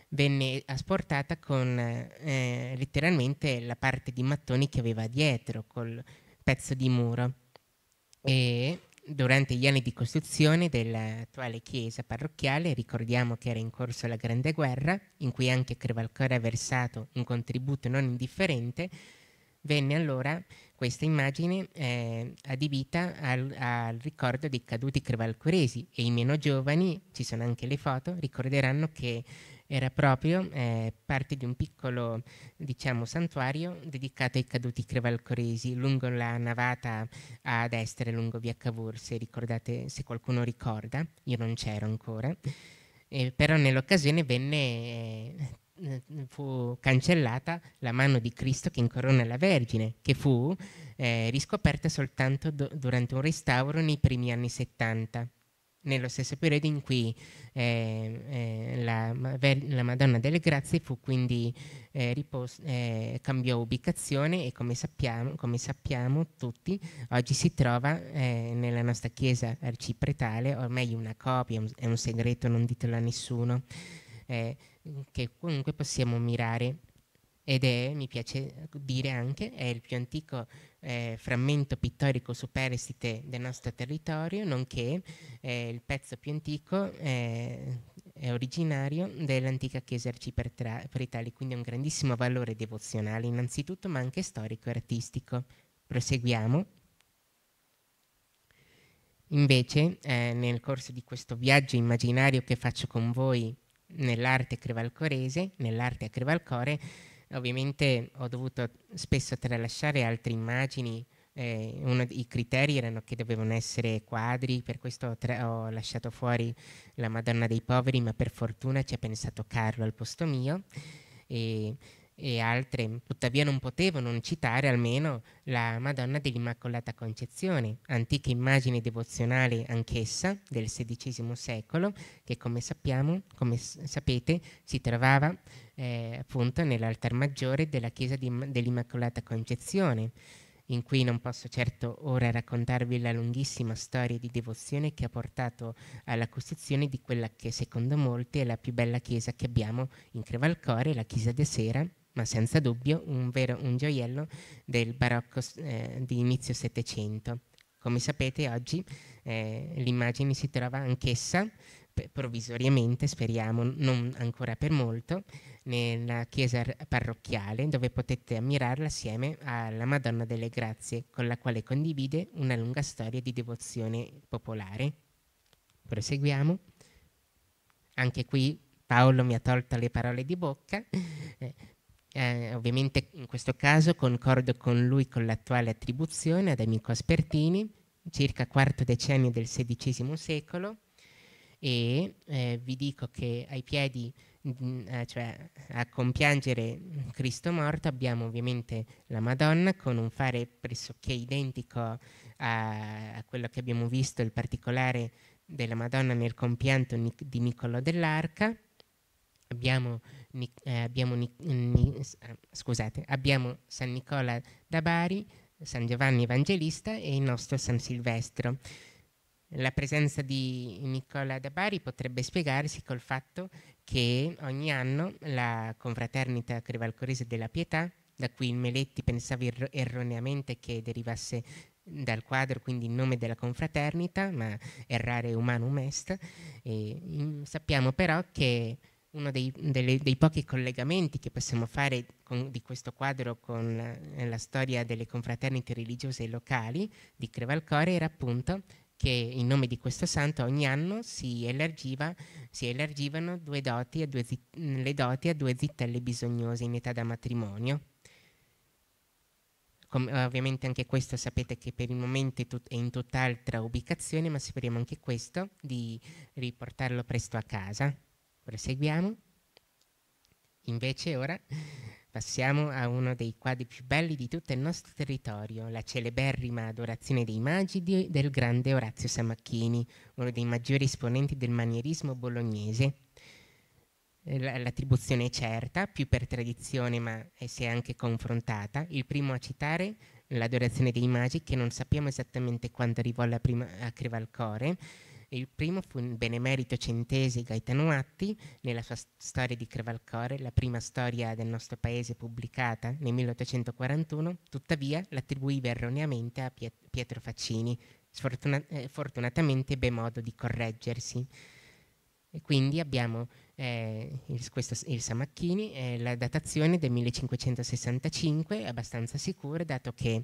venne asportata con eh, letteralmente la parte di mattoni che aveva dietro, col pezzo di muro. E durante gli anni di costruzione dell'attuale chiesa parrocchiale, ricordiamo che era in corso la Grande Guerra, in cui anche Crevalcore ha versato un contributo non indifferente, venne allora questa immagine eh, adibita al, al, ricordo dei caduti crevalcoresi e i meno giovani, ci sono anche le foto, ricorderanno che era proprio eh, parte di un piccolo diciamo, santuario dedicato ai caduti crevalcoresi lungo la navata a destra lungo via Cavour, se, ricordate, se qualcuno ricorda, io non c'ero ancora, eh, però nell'occasione venne... Eh, fu cancellata la mano di Cristo che incorona la Vergine, che fu eh, riscoperta soltanto do- durante un restauro nei primi anni 70 nello stesso periodo in cui eh, eh, la, la, Madonna delle Grazie fu quindi eh, ripos- eh, cambiò ubicazione e come sappiamo, come sappiamo, tutti oggi si trova eh, nella nostra chiesa arcipretale, ormai meglio una copia, è un segreto, non ditelo a nessuno, eh, che comunque possiamo mirare ed è, mi piace dire anche, è il più antico eh, frammento pittorico superstite del nostro territorio, nonché eh, il pezzo più antico eh, è originario dell'antica chiesa arciprestale, quindi ha un grandissimo valore devozionale innanzitutto, ma anche storico e artistico. Proseguiamo. Invece, eh, nel corso di questo viaggio immaginario che faccio con voi nell'arte crevalcorese, nell'arte a Crevalcore, Ovviamente ho dovuto spesso tralasciare altre immagini, eh, uno dei criteri erano che dovevano essere quadri, per questo ho, tra- ho lasciato fuori la Madonna dei Poveri, ma per fortuna ci ha pensato Carlo al posto mio. E, e altre, tuttavia non potevo non citare almeno la Madonna dell'Immacolata Concezione, antica immagine devozionale anch'essa del XVI secolo, che come sappiamo, come sapete, si trovava eh, appunto nell'altar maggiore della chiesa di, dell'Immacolata Concezione, in cui non posso certo ora raccontarvi la lunghissima storia di devozione che ha portato alla costruzione di quella che secondo molti è la più bella chiesa che abbiamo in Crevalcore, la chiesa de Sera, ma senza dubbio un vero un gioiello del barocco eh, di inizio Settecento. Come sapete oggi eh, l'immagine si trova anch'essa provvisoriamente, speriamo, non ancora per molto, nella chiesa parrocchiale dove potete ammirarla assieme alla Madonna delle Grazie, con la quale condivide una lunga storia di devozione popolare. Proseguiamo. Anche qui Paolo mi ha tolto le parole di bocca. Eh, eh ovviamente in questo caso concordo con lui con l'attuale attribuzione ad Amico Aspertini, circa quarto decennio del XVI secolo, e eh, vi dico che ai piedi, mh, mm, eh, cioè a compiangere Cristo morto, abbiamo ovviamente la Madonna con un fare pressoché identico a, a quello che abbiamo visto, il particolare della Madonna nel compianto di Niccolò dell'Arca. Abbiamo, eh, abbiamo, eh, scusate, abbiamo San Nicola da Bari, San Giovanni Evangelista e il nostro San Silvestro. La presenza di Nicola da Bari potrebbe spiegarsi col fatto che ogni anno la confraternita crevalcorese della Pietà, da cui il Meletti pensava erro erroneamente che derivasse dal quadro, quindi il nome della confraternita, ma errare umanum est, e, in, sappiamo però che uno dei, delle, dei, pochi collegamenti che possiamo fare con, di questo quadro con la, la storia delle confraternite religiose locali di Crevalcore era appunto che in nome di questo santo ogni anno si, elargiva, si elargivano due doti a due zit- le doti a due zittelle bisognose in età da matrimonio. Com- ovviamente anche questo sapete che per il momento è, tut- è in tutt'altra ubicazione, ma speriamo anche questo di riportarlo presto a casa. Proseguiamo. Invece ora Passiamo a uno dei quadri più belli di tutto il nostro territorio, la celeberrima adorazione dei magidi del grande Orazio Samacchini, uno dei maggiori esponenti del manierismo bolognese. Eh, l'attribuzione è certa, più per tradizione ma eh, si è anche confrontata. Il primo a citare l'adorazione dei magi, che non sappiamo esattamente quando arrivò la prima, a Crevalcore, il primo fu un benemerito centese Gaetano Atti, nella sua Storia di Crevalcore, la prima storia del nostro paese pubblicata nel 1841, tuttavia l'attribuiva erroneamente a Piet- Pietro Faccini, Sfortuna- eh, fortunatamente ebbe modo di correggersi. E quindi abbiamo eh, il, questo, il Samacchini, eh, la datazione del 1565 abbastanza sicura, dato che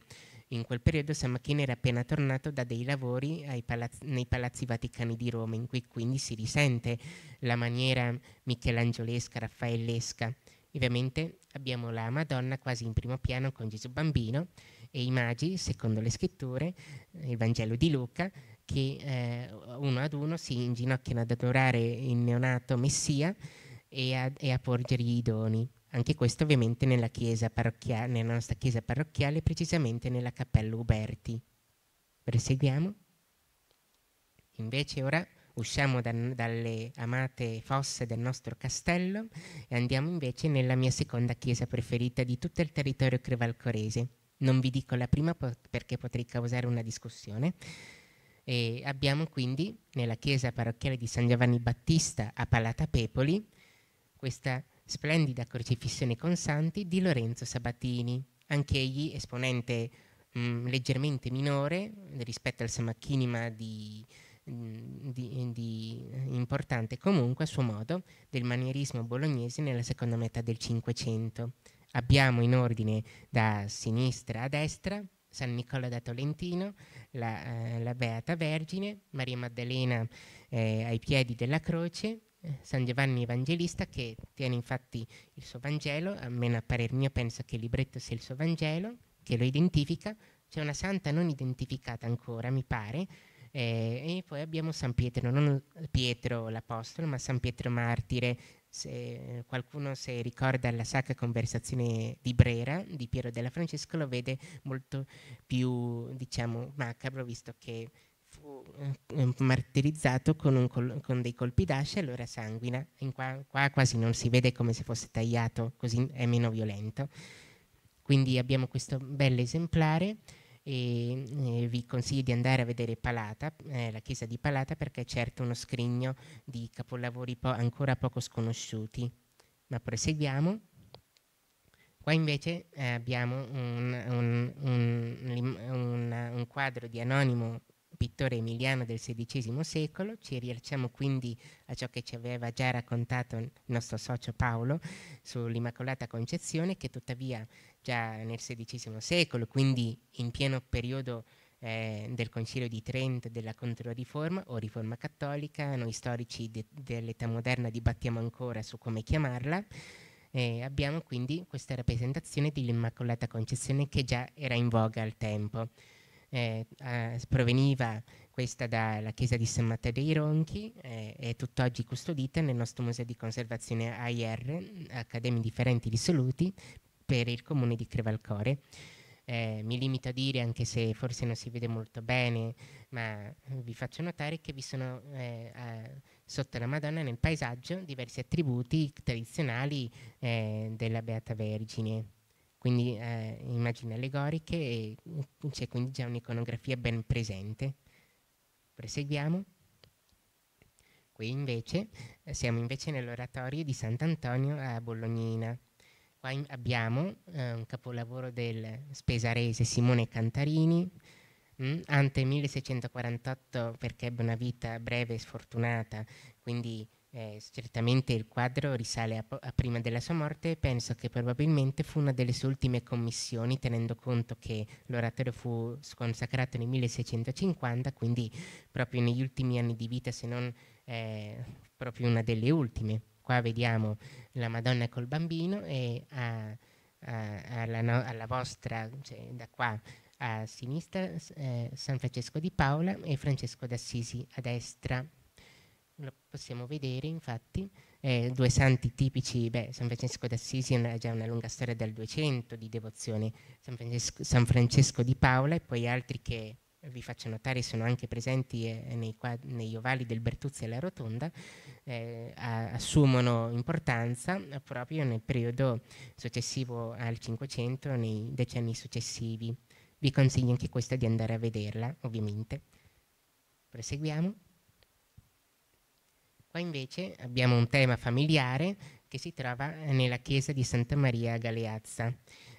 in quel periodo Samachin era appena tornato da dei lavori palazzi, nei palazzi vaticani di Roma, in cui quindi si risente la maniera michelangiolesca, raffaellesca. Ovviamente abbiamo la Madonna quasi in primo piano con Gesù bambino e i magi, secondo le scritture, eh, il Vangelo di Luca, che eh, uno ad uno si inginocchiano ad adorare il neonato Messia e a, e a porgergli i doni. Anche questo ovviamente nella, chiesa nella nostra chiesa parrocchiale, precisamente nella cappella Uberti. Proseguiamo. Invece ora usciamo da, dalle amate fosse del nostro castello e andiamo invece nella mia seconda chiesa preferita di tutto il territorio crevalcorese. Non vi dico la prima pot perché potrei causare una discussione. E abbiamo quindi nella chiesa parrocchiale di San Giovanni Battista a Palata Pepoli questa Splendida crocifissione con santi di Lorenzo Sabatini, anch'egli esponente mh, mm, leggermente minore rispetto al Samachinima mm, di, di, di, eh, importante comunque a suo modo del manierismo bolognese nella seconda metà del Cinquecento. Abbiamo in ordine da sinistra a destra San Nicola da Tolentino, la, eh, la Beata Vergine, Maria Maddalena eh, ai piedi della croce, eh, San Giovanni Evangelista che tiene infatti il suo Vangelo, almeno a parer mio penso che il libretto sia il suo Vangelo, che lo identifica, c'è una santa non identificata ancora, mi pare, eh, e poi abbiamo San Pietro, non Pietro l'Apostolo, ma San Pietro Martire. Se qualcuno se ricorda la sacra conversazione di Brera di Piero della Francesco lo vede molto più, diciamo, macabro, visto che fu eh, martirizzato con, un col- con dei colpi d'ascia allora sanguina. Qua, qua quasi non si vede come se fosse tagliato, così è meno violento. Quindi abbiamo questo esemplare e eh, vi consiglio di andare a vedere Palata, eh, la chiesa di Palata, perché è certo uno scrigno di capolavori po- ancora poco sconosciuti. Ma proseguiamo. Qua invece eh, abbiamo un, un, un, un, quadro di Anonimo pittore emiliano del XVI secolo, ci rilasciamo quindi a ciò che ci aveva già raccontato il nostro socio Paolo sull'Immacolata Concezione, che tuttavia già nel XVI secolo, quindi in pieno periodo eh, del Concilio di Trento della Controriforma o Riforma Cattolica, noi storici de dell'età moderna dibattiamo ancora su come chiamarla, eh, abbiamo quindi questa rappresentazione dell'Immacolata Concezione che già era in voga al tempo eh, eh, proveniva questa dalla chiesa di San Matteo dei Ronchi, eh, è tutt'oggi custodita nel nostro museo di conservazione AIR, Accademie Differenti Dissoluti, per il comune di Crevalcore. Eh, mi limito a dire, anche se forse non si vede molto bene, ma vi faccio notare che vi sono eh, a, sotto la Madonna nel paesaggio diversi attributi tradizionali eh, della Beata Vergine quindi eh, immagini allegoriche e c'è quindi già un'iconografia ben presente. Proseguiamo. Qui invece eh, siamo invece nell'oratorio di Sant'Antonio a Bolognina. Qua abbiamo eh, un capolavoro del spesarese Simone Cantarini, mh, mm, ante 1648 perché ebbe una vita breve e sfortunata, quindi eh, certamente il quadro risale a, a, prima della sua morte e penso che probabilmente fu una delle sue ultime commissioni, tenendo conto che l'oratorio fu sconsacrato nel 1650, quindi proprio negli ultimi anni di vita, se non eh, proprio una delle ultime. Qua vediamo la Madonna col bambino e a, alla, no, alla, vostra, cioè, da qua a sinistra, eh, San Francesco di Paola e Francesco d'Assisi a destra. Lo possiamo vedere infatti, eh, due santi tipici, beh, San Francesco d'Assisi ha già una lunga storia dal 200 di devozione, San Francesco, San Francesco di Paola e poi altri che vi faccio notare sono anche presenti eh, nei, negli ovali del Bertuzzi e la Rotonda, eh, assumono importanza proprio nel periodo successivo al 500, nei decenni successivi. Vi consiglio anche questa di andare a vederla, ovviamente. Proseguiamo. Qua invece abbiamo un tema familiare che si trova nella chiesa di Santa Maria a Galeazza.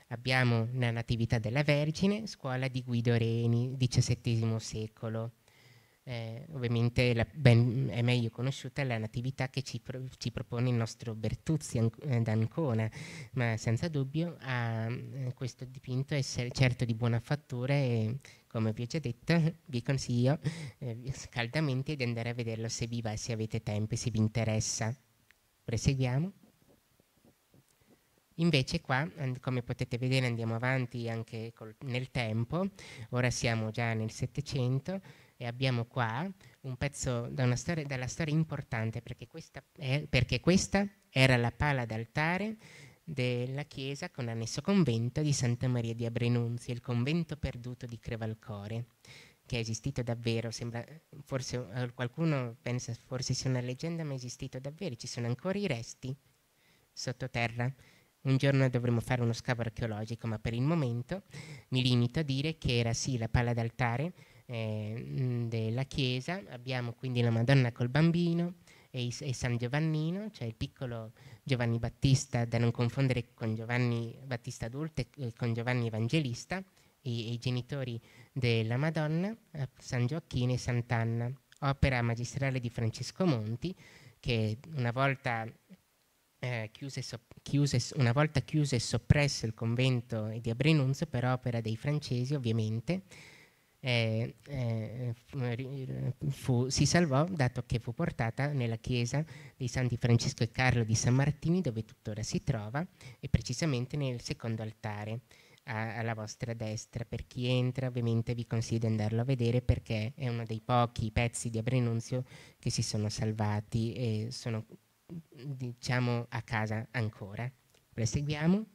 Abbiamo la Natività della Vergine, scuola di Guido Reni, XVII secolo. Eh, ovviamente la, ben, è meglio conosciuta la natività che ci, pro, ci propone il nostro Bertuzzi an, eh, d'Ancona, ma senza dubbio ha, eh, questo dipinto è certo di buona fattura e come vi ho già detto vi consiglio eh, caldamente di andare a vederlo se vi va, se avete tempo e se vi interessa. Proseguiamo. Invece qua, come potete vedere, andiamo avanti anche col, nel tempo, ora siamo già nel Settecento, e abbiamo qua un pezzo da storia, dalla storia importante perché questa, è, perché questa era la pala d'altare della chiesa con annesso convento di Santa Maria di Abrenunzi, il convento perduto di Crevalcore, che è esistito davvero, sembra, forse eh, qualcuno pensa forse sia una leggenda, ma è esistito davvero, ci sono ancora i resti sottoterra. Un giorno dovremo fare uno scavo archeologico, ma per il momento mi limito a dire che era sì la pala d'altare, eh, della chiesa, abbiamo quindi la Madonna col bambino e, e, San Giovannino, cioè il piccolo Giovanni Battista da non confondere con Giovanni Battista adulto e con Giovanni Evangelista, e, e i genitori della Madonna, eh, San Gioacchino e Sant'Anna, opera magistrale di Francesco Monti, che una volta eh, chiuse, so, chiuse, una volta chiuso e soppresso il convento di Abrenunzio per opera dei francesi ovviamente, eh, eh, eh fu, si salvò dato che fu portata nella chiesa di Santi Francesco e Carlo di San Martini dove tuttora si trova e precisamente nel secondo altare a, alla vostra destra. Per chi entra ovviamente vi consiglio di andarlo a vedere perché è uno dei pochi pezzi di Abrenunzio che si sono salvati e sono diciamo a casa ancora. Proseguiamo.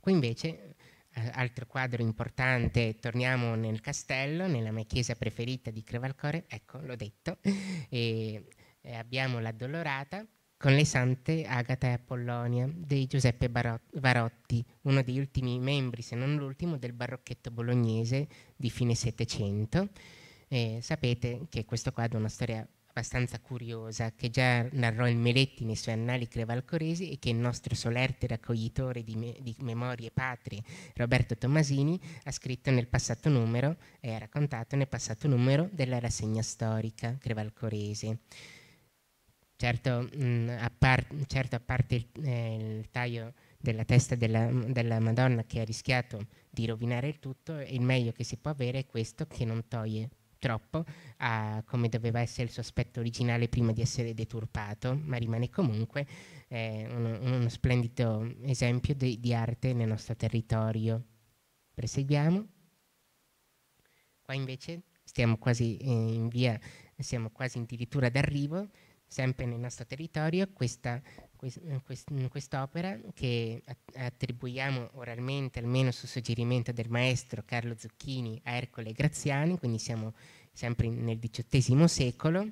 Qui invece eh, altro quadro importante, torniamo nel castello, nella mia chiesa preferita di Crevalcore, ecco, l'ho detto, <laughs> e, e abbiamo l'addolorata con le sante Agata e Apollonia di Giuseppe Varotti, uno degli ultimi membri, se non l'ultimo, del barocchetto bolognese di fine Settecento. sapete che questo quadro ha una storia abbastanza curiosa che già narrò il Meletti nei suoi Annali Crevalcoresi e che il nostro solerte raccoglitore di, me- di memorie patrie Roberto Tommasini ha scritto nel passato numero e ha raccontato nel passato numero della rassegna storica crevalcoresi. Certo, mh, mm, a, par- certo a, parte il, eh, il taglio della testa della, della, Madonna che ha rischiato di rovinare il tutto, il meglio che si può avere è questo che non toglie troppo a come doveva essere il suo aspetto originale prima di essere deturpato, ma rimane comunque eh, uno, uno, splendido esempio di, di arte nel nostro territorio. Proseguiamo. Qua invece stiamo quasi eh, in via, siamo quasi addirittura d'arrivo, sempre nel nostro territorio, questa quest'opera che attribuiamo oralmente, almeno su suggerimento del maestro Carlo Zucchini, a Ercole Graziani, quindi siamo sempre nel XVIII secolo,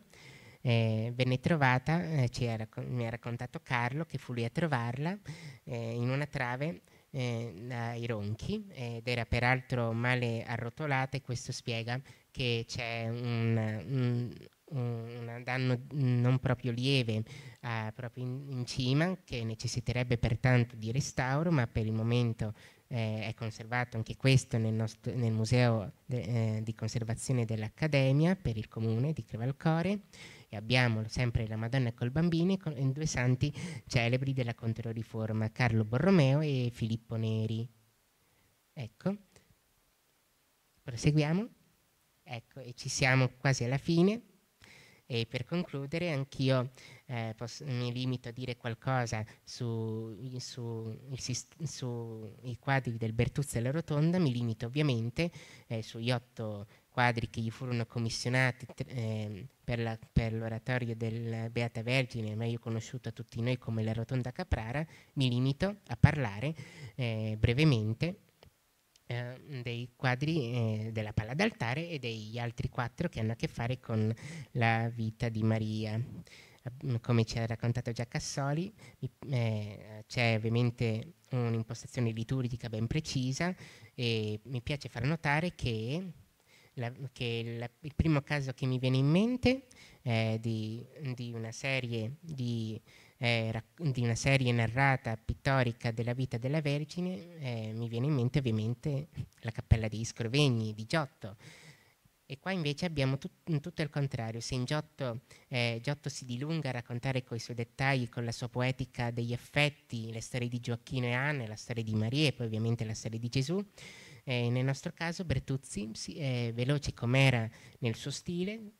eh, venne trovata, eh, ha mi ha raccontato Carlo che fu lui a trovarla eh, in una trave dai eh, ronchi ed era peraltro male arrotolata e questo spiega che c'è un, un, un danno non proprio lieve eh, proprio in, in, cima che necessiterebbe pertanto di restauro ma per il momento eh, è conservato anche questo nel, nostro, nel museo de, eh, di conservazione dell'Accademia per il comune di Crevalcore e abbiamo sempre la Madonna col bambino e, con, e due santi celebri della Controriforma Carlo Borromeo e Filippo Neri ecco proseguiamo ecco e ci siamo quasi alla fine e per concludere anch'io eh, posso, mi limito a dire qualcosa sui su, su, quadri del Bertuzzi la Rotonda, mi limito ovviamente eh, sugli otto quadri che gli furono commissionati eh, per, la, per, l'oratorio della Beata Vergine, meglio conosciuta a tutti noi come la Rotonda Caprara, mi limito a parlare eh, brevemente eh, dei quadri eh, della palla d'altare e degli altri quattro che hanno a che fare con la vita di Maria come ci ha raccontato già Cassoli, eh, c'è ovviamente un'impostazione liturgica ben precisa e mi piace far notare che, la, che la, il primo caso che mi viene in mente è di, di, una, serie di, eh, rac- di una serie narrata pittorica della vita della Vergine, eh, mi viene in mente ovviamente la Cappella di Scrovegni di Giotto, e qua invece abbiamo tut- mm, tutto il contrario, se in Giotto, eh, Giotto, si dilunga a raccontare con i suoi dettagli, con la sua poetica degli effetti, le storie di Gioacchino e Anna, la storia di Maria e poi ovviamente la storia di Gesù, eh, nel nostro caso Bertuzzi, si, eh, veloce com'era nel suo stile,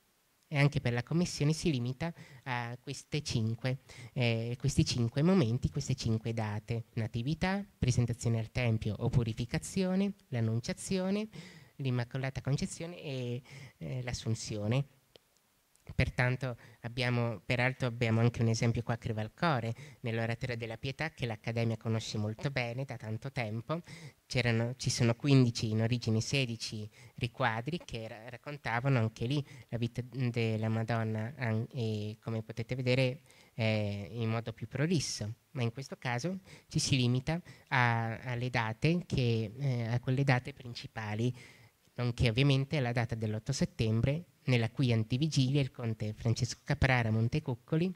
e anche per la commissione si limita a cinque, eh, questi cinque momenti, queste cinque date, natività, presentazione al Tempio o purificazione, l'annunciazione, l'Immacolata Concezione e eh, l'Assunzione. Pertanto abbiamo, peraltro abbiamo anche un esempio qua a Crivalcore, nell'oratorio della pietà che l'Accademia conosce molto bene da tanto tempo. ci sono 15, in origine 16 riquadri che ra raccontavano anche lì la vita della Madonna e come potete vedere eh, in modo più prolisso. Ma in questo caso ci si limita a, date che, eh, a quelle date principali nonché ovviamente la data dell'8 settembre, nella cui antivigilia il conte Francesco Caprara Montecuccoli,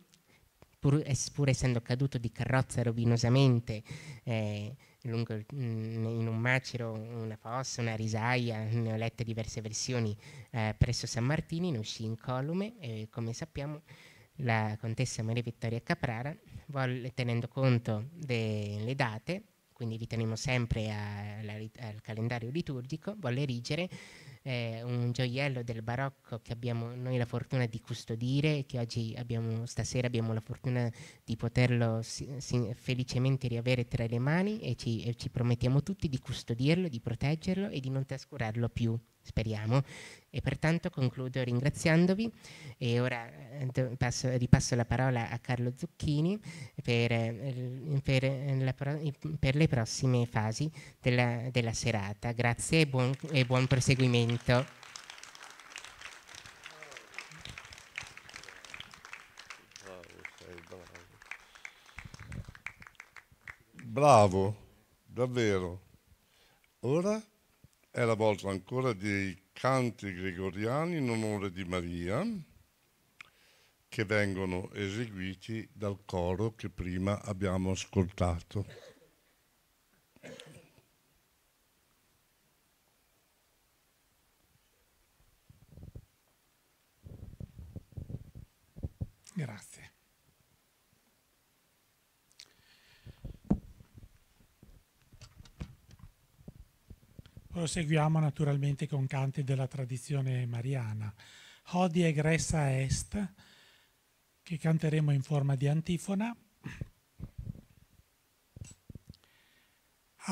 pur, pur essendo caduto di carrozza rovinosamente eh, lungo, mh, mm, in un macero, una fossa, una risaia, ne ho lette diverse versioni eh, presso San Martino, ne uscì incolume e come sappiamo la contessa Maria Vittoria Caprara, volle, tenendo conto delle date, quindi riteniamo sempre alla, al calendario liturgico, vuole erigere eh, un gioiello del barocco che abbiamo noi la fortuna di custodire e che oggi abbiamo, stasera abbiamo la fortuna di poterlo si, si, felicemente riavere tra le mani e ci, e ci promettiamo tutti di custodirlo, di proteggerlo e di non trascurarlo più speriamo. E pertanto concludo ringraziandovi e ora eh, passo, ripasso la parola a Carlo Zucchini per, eh, per, eh, la, per le prossime fasi della, della serata. Grazie e buon, e buon proseguimento. Bravo, davvero. Ora è la volta ancora dei canti gregoriani in onore di Maria che vengono eseguiti dal coro che prima abbiamo ascoltato. Grazie. Proseguiamo naturalmente con canti della tradizione mariana. Hodi egressa est, che canteremo in forma di antifona.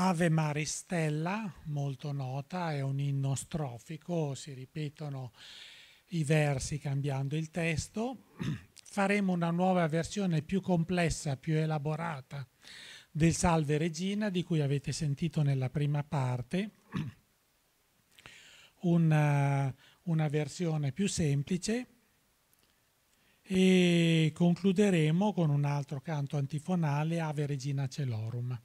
Ave Maristella, molto nota, è un inno strofico, si ripetono i versi cambiando il testo. Faremo una nuova versione più complessa, più elaborata del Salve Regina, di cui avete sentito nella prima parte una, eh, una versione più semplice e concluderemo con un altro canto antifonale Ave Regina Celorum.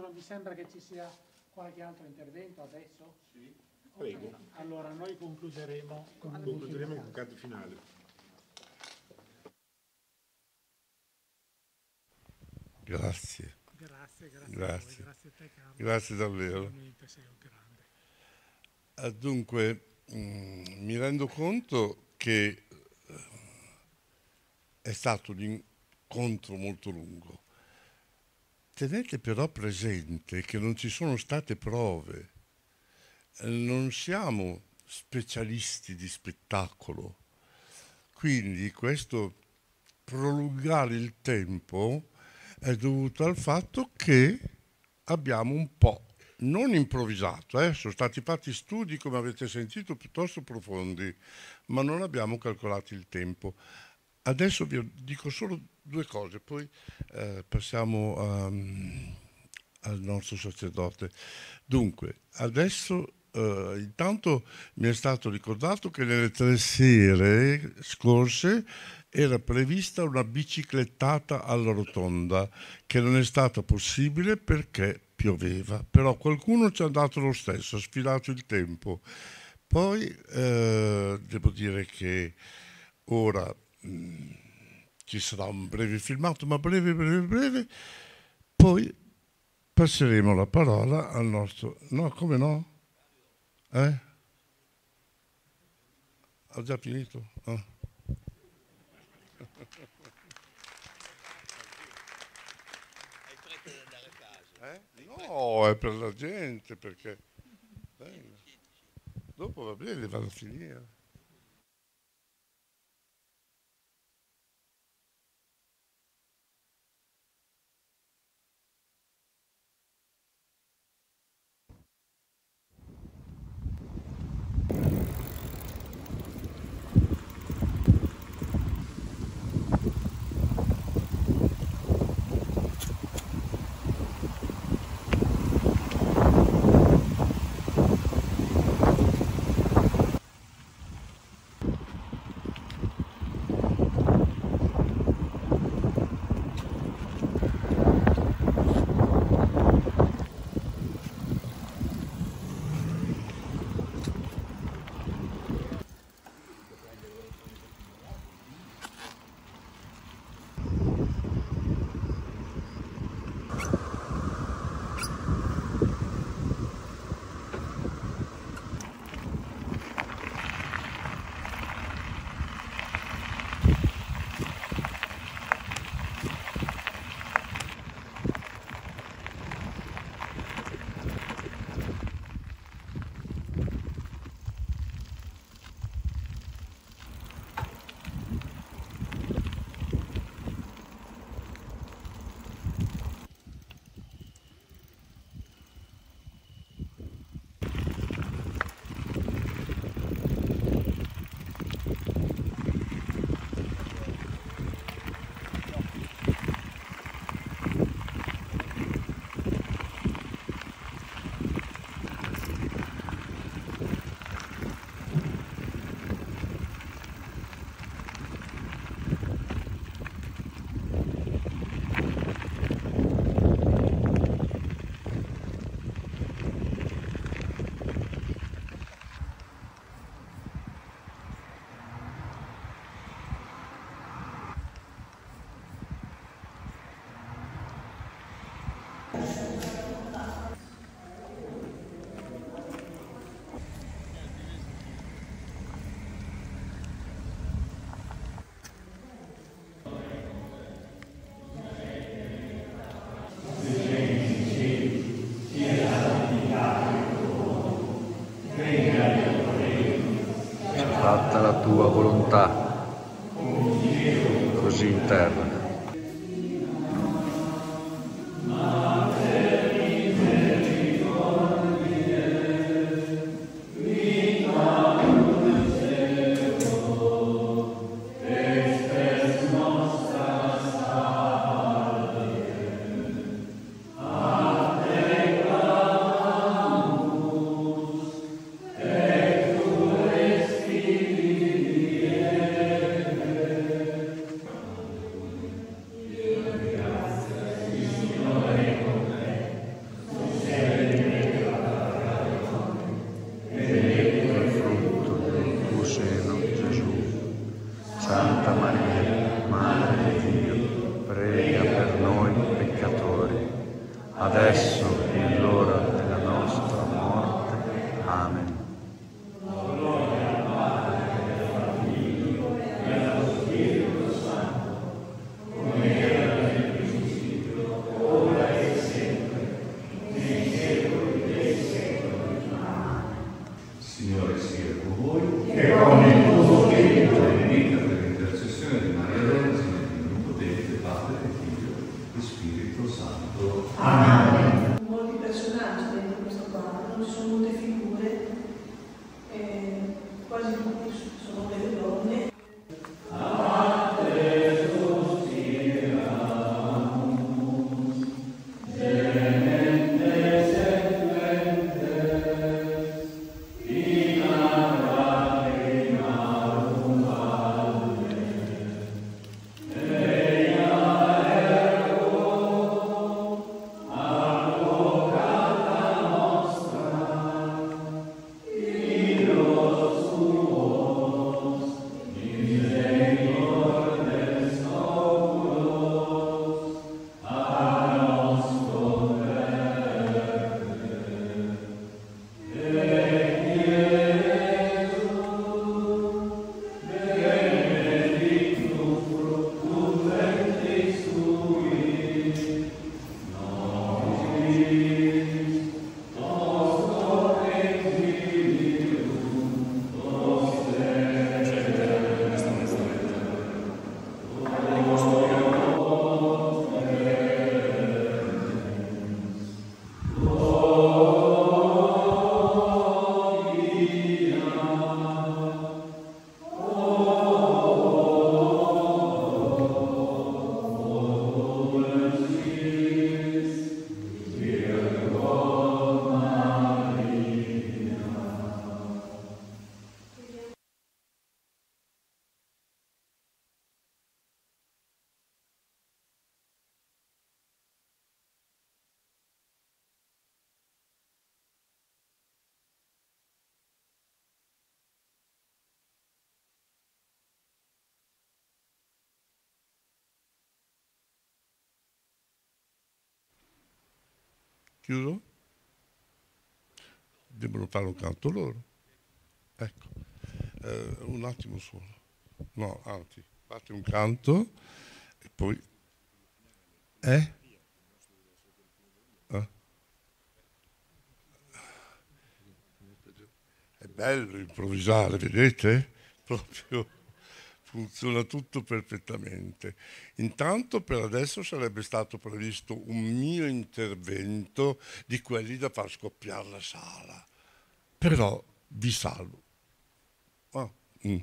caso vi sembra che ci sia qualche altro intervento adesso? Sì. Okay. Prego. Allora noi concluderemo con, un concluderemo con un finale. Grazie. Grazie, grazie, grazie. A, grazie a te Carlo. Grazie davvero. Ah, dunque, mm, mi rendo conto che eh, è stato un incontro molto lungo Tenete però presente che non ci sono state prove, non siamo specialisti di spettacolo, quindi questo prolungare il tempo è dovuto al fatto che abbiamo un po', non improvvisato, eh, sono stati fatti studi come avete sentito piuttosto profondi, ma non abbiamo calcolato il tempo. Adesso vi dico solo due cose, poi eh, passiamo um, al nostro sacerdote. Dunque, adesso Uh, intanto mi è stato ricordato che nelle tre sere scorse era prevista una biciclettata alla rotonda che non è stata possibile perché pioveva, però qualcuno ci è andato lo stesso, ha sfilato il tempo. Poi uh, devo dire che ora mh, mm, ci sarà un breve filmato, ma breve, breve, breve. Poi passeremo la parola al nostro... No, come no? Eh? Ho già finito? Ah. Eh? No, è per la gente perché... Eh, dopo va bene, vado a finire. bajo adesso chiuso? Devono fare un canto loro. Ecco, eh, un attimo solo. No, anzi, fate un canto e poi... Eh? eh? È bello improvvisare, vedete? Proprio funziona tutto perfettamente. Intanto per adesso sarebbe stato previsto un mio intervento di quelli da far scoppiare la sala, però vi salvo. Oh, mm,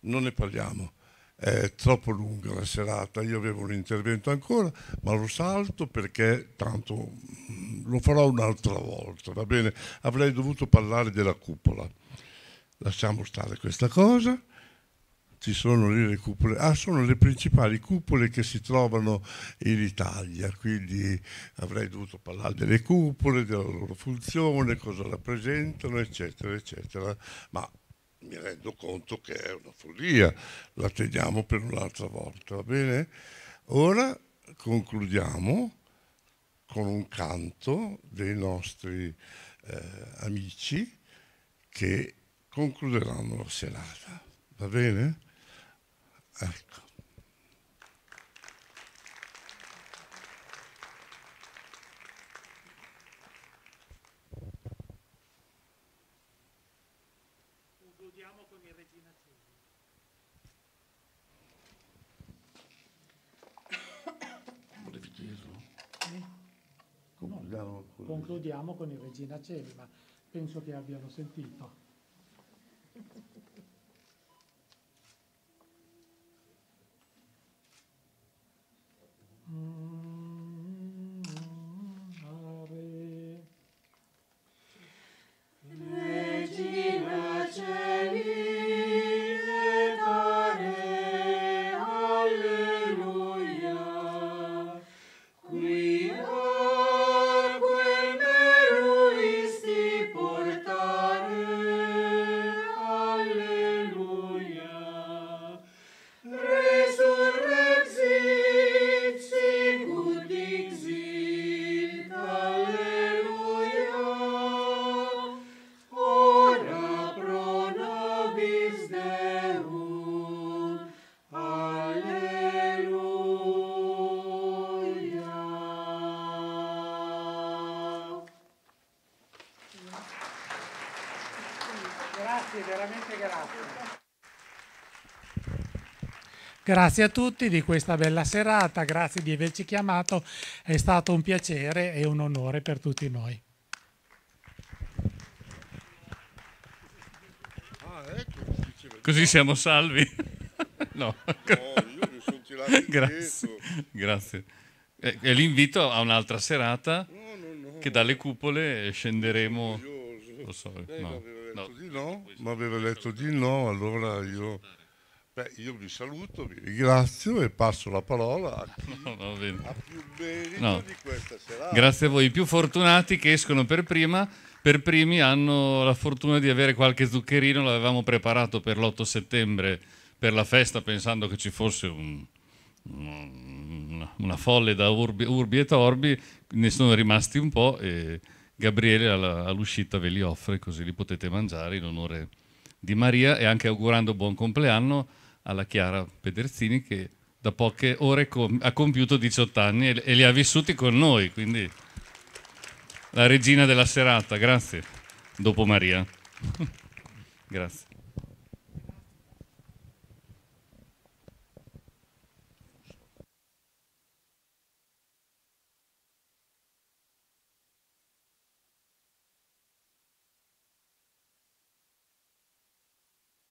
non ne parliamo. È troppo lunga la serata, io avevo un intervento ancora, ma lo salto perché tanto mm, lo farò un'altra volta, va bene? Avrei dovuto parlare della cupola. Lasciamo stare questa cosa ci sono lì le cupole, ah, sono le principali cupole che si trovano in Italia, quindi avrei dovuto parlare delle cupole, della loro funzione, cosa rappresentano, eccetera, eccetera, ma mi rendo conto che è una follia, la teniamo per un'altra volta, va bene? Ora concludiamo con un canto dei nostri eh, amici che concluderanno la serata, va bene? Ecco. Concludiamo con il Regina Cevi. Ripeterlo? Concludiamo con il Regina Cevi, ma penso che abbiano sentito. Mm. Grazie a tutti di questa bella serata, grazie di averci chiamato, è stato un piacere e un onore per tutti noi. Ah, ecco, Così siamo salvi. <laughs> no. no, oh, io mi sono tirato <laughs> Grazie. Grazie. E, e l'invito a un'altra serata no, no, che dalle cupole scenderemo... Lo so, no. No. no, ma aveva detto di no, allora io io vi saluto, vi ringrazio e passo la parola a chi <laughs> no, no, ha più merito no. di questa serata. Grazie a voi. I più fortunati che escono per prima, per primi hanno la fortuna di avere qualche zuccherino, l'avevamo preparato per l'8 settembre per la festa pensando che ci fosse un, una, una folle da urbi, urbi, e torbi, ne sono rimasti un po' e Gabriele all'uscita ve li offre così li potete mangiare in onore di Maria e anche augurando buon compleanno alla Chiara Pederzini che da poche ore com- ha compiuto 18 anni e-, e li ha vissuti con noi, quindi la regina della serata, grazie, dopo Maria. <laughs> grazie.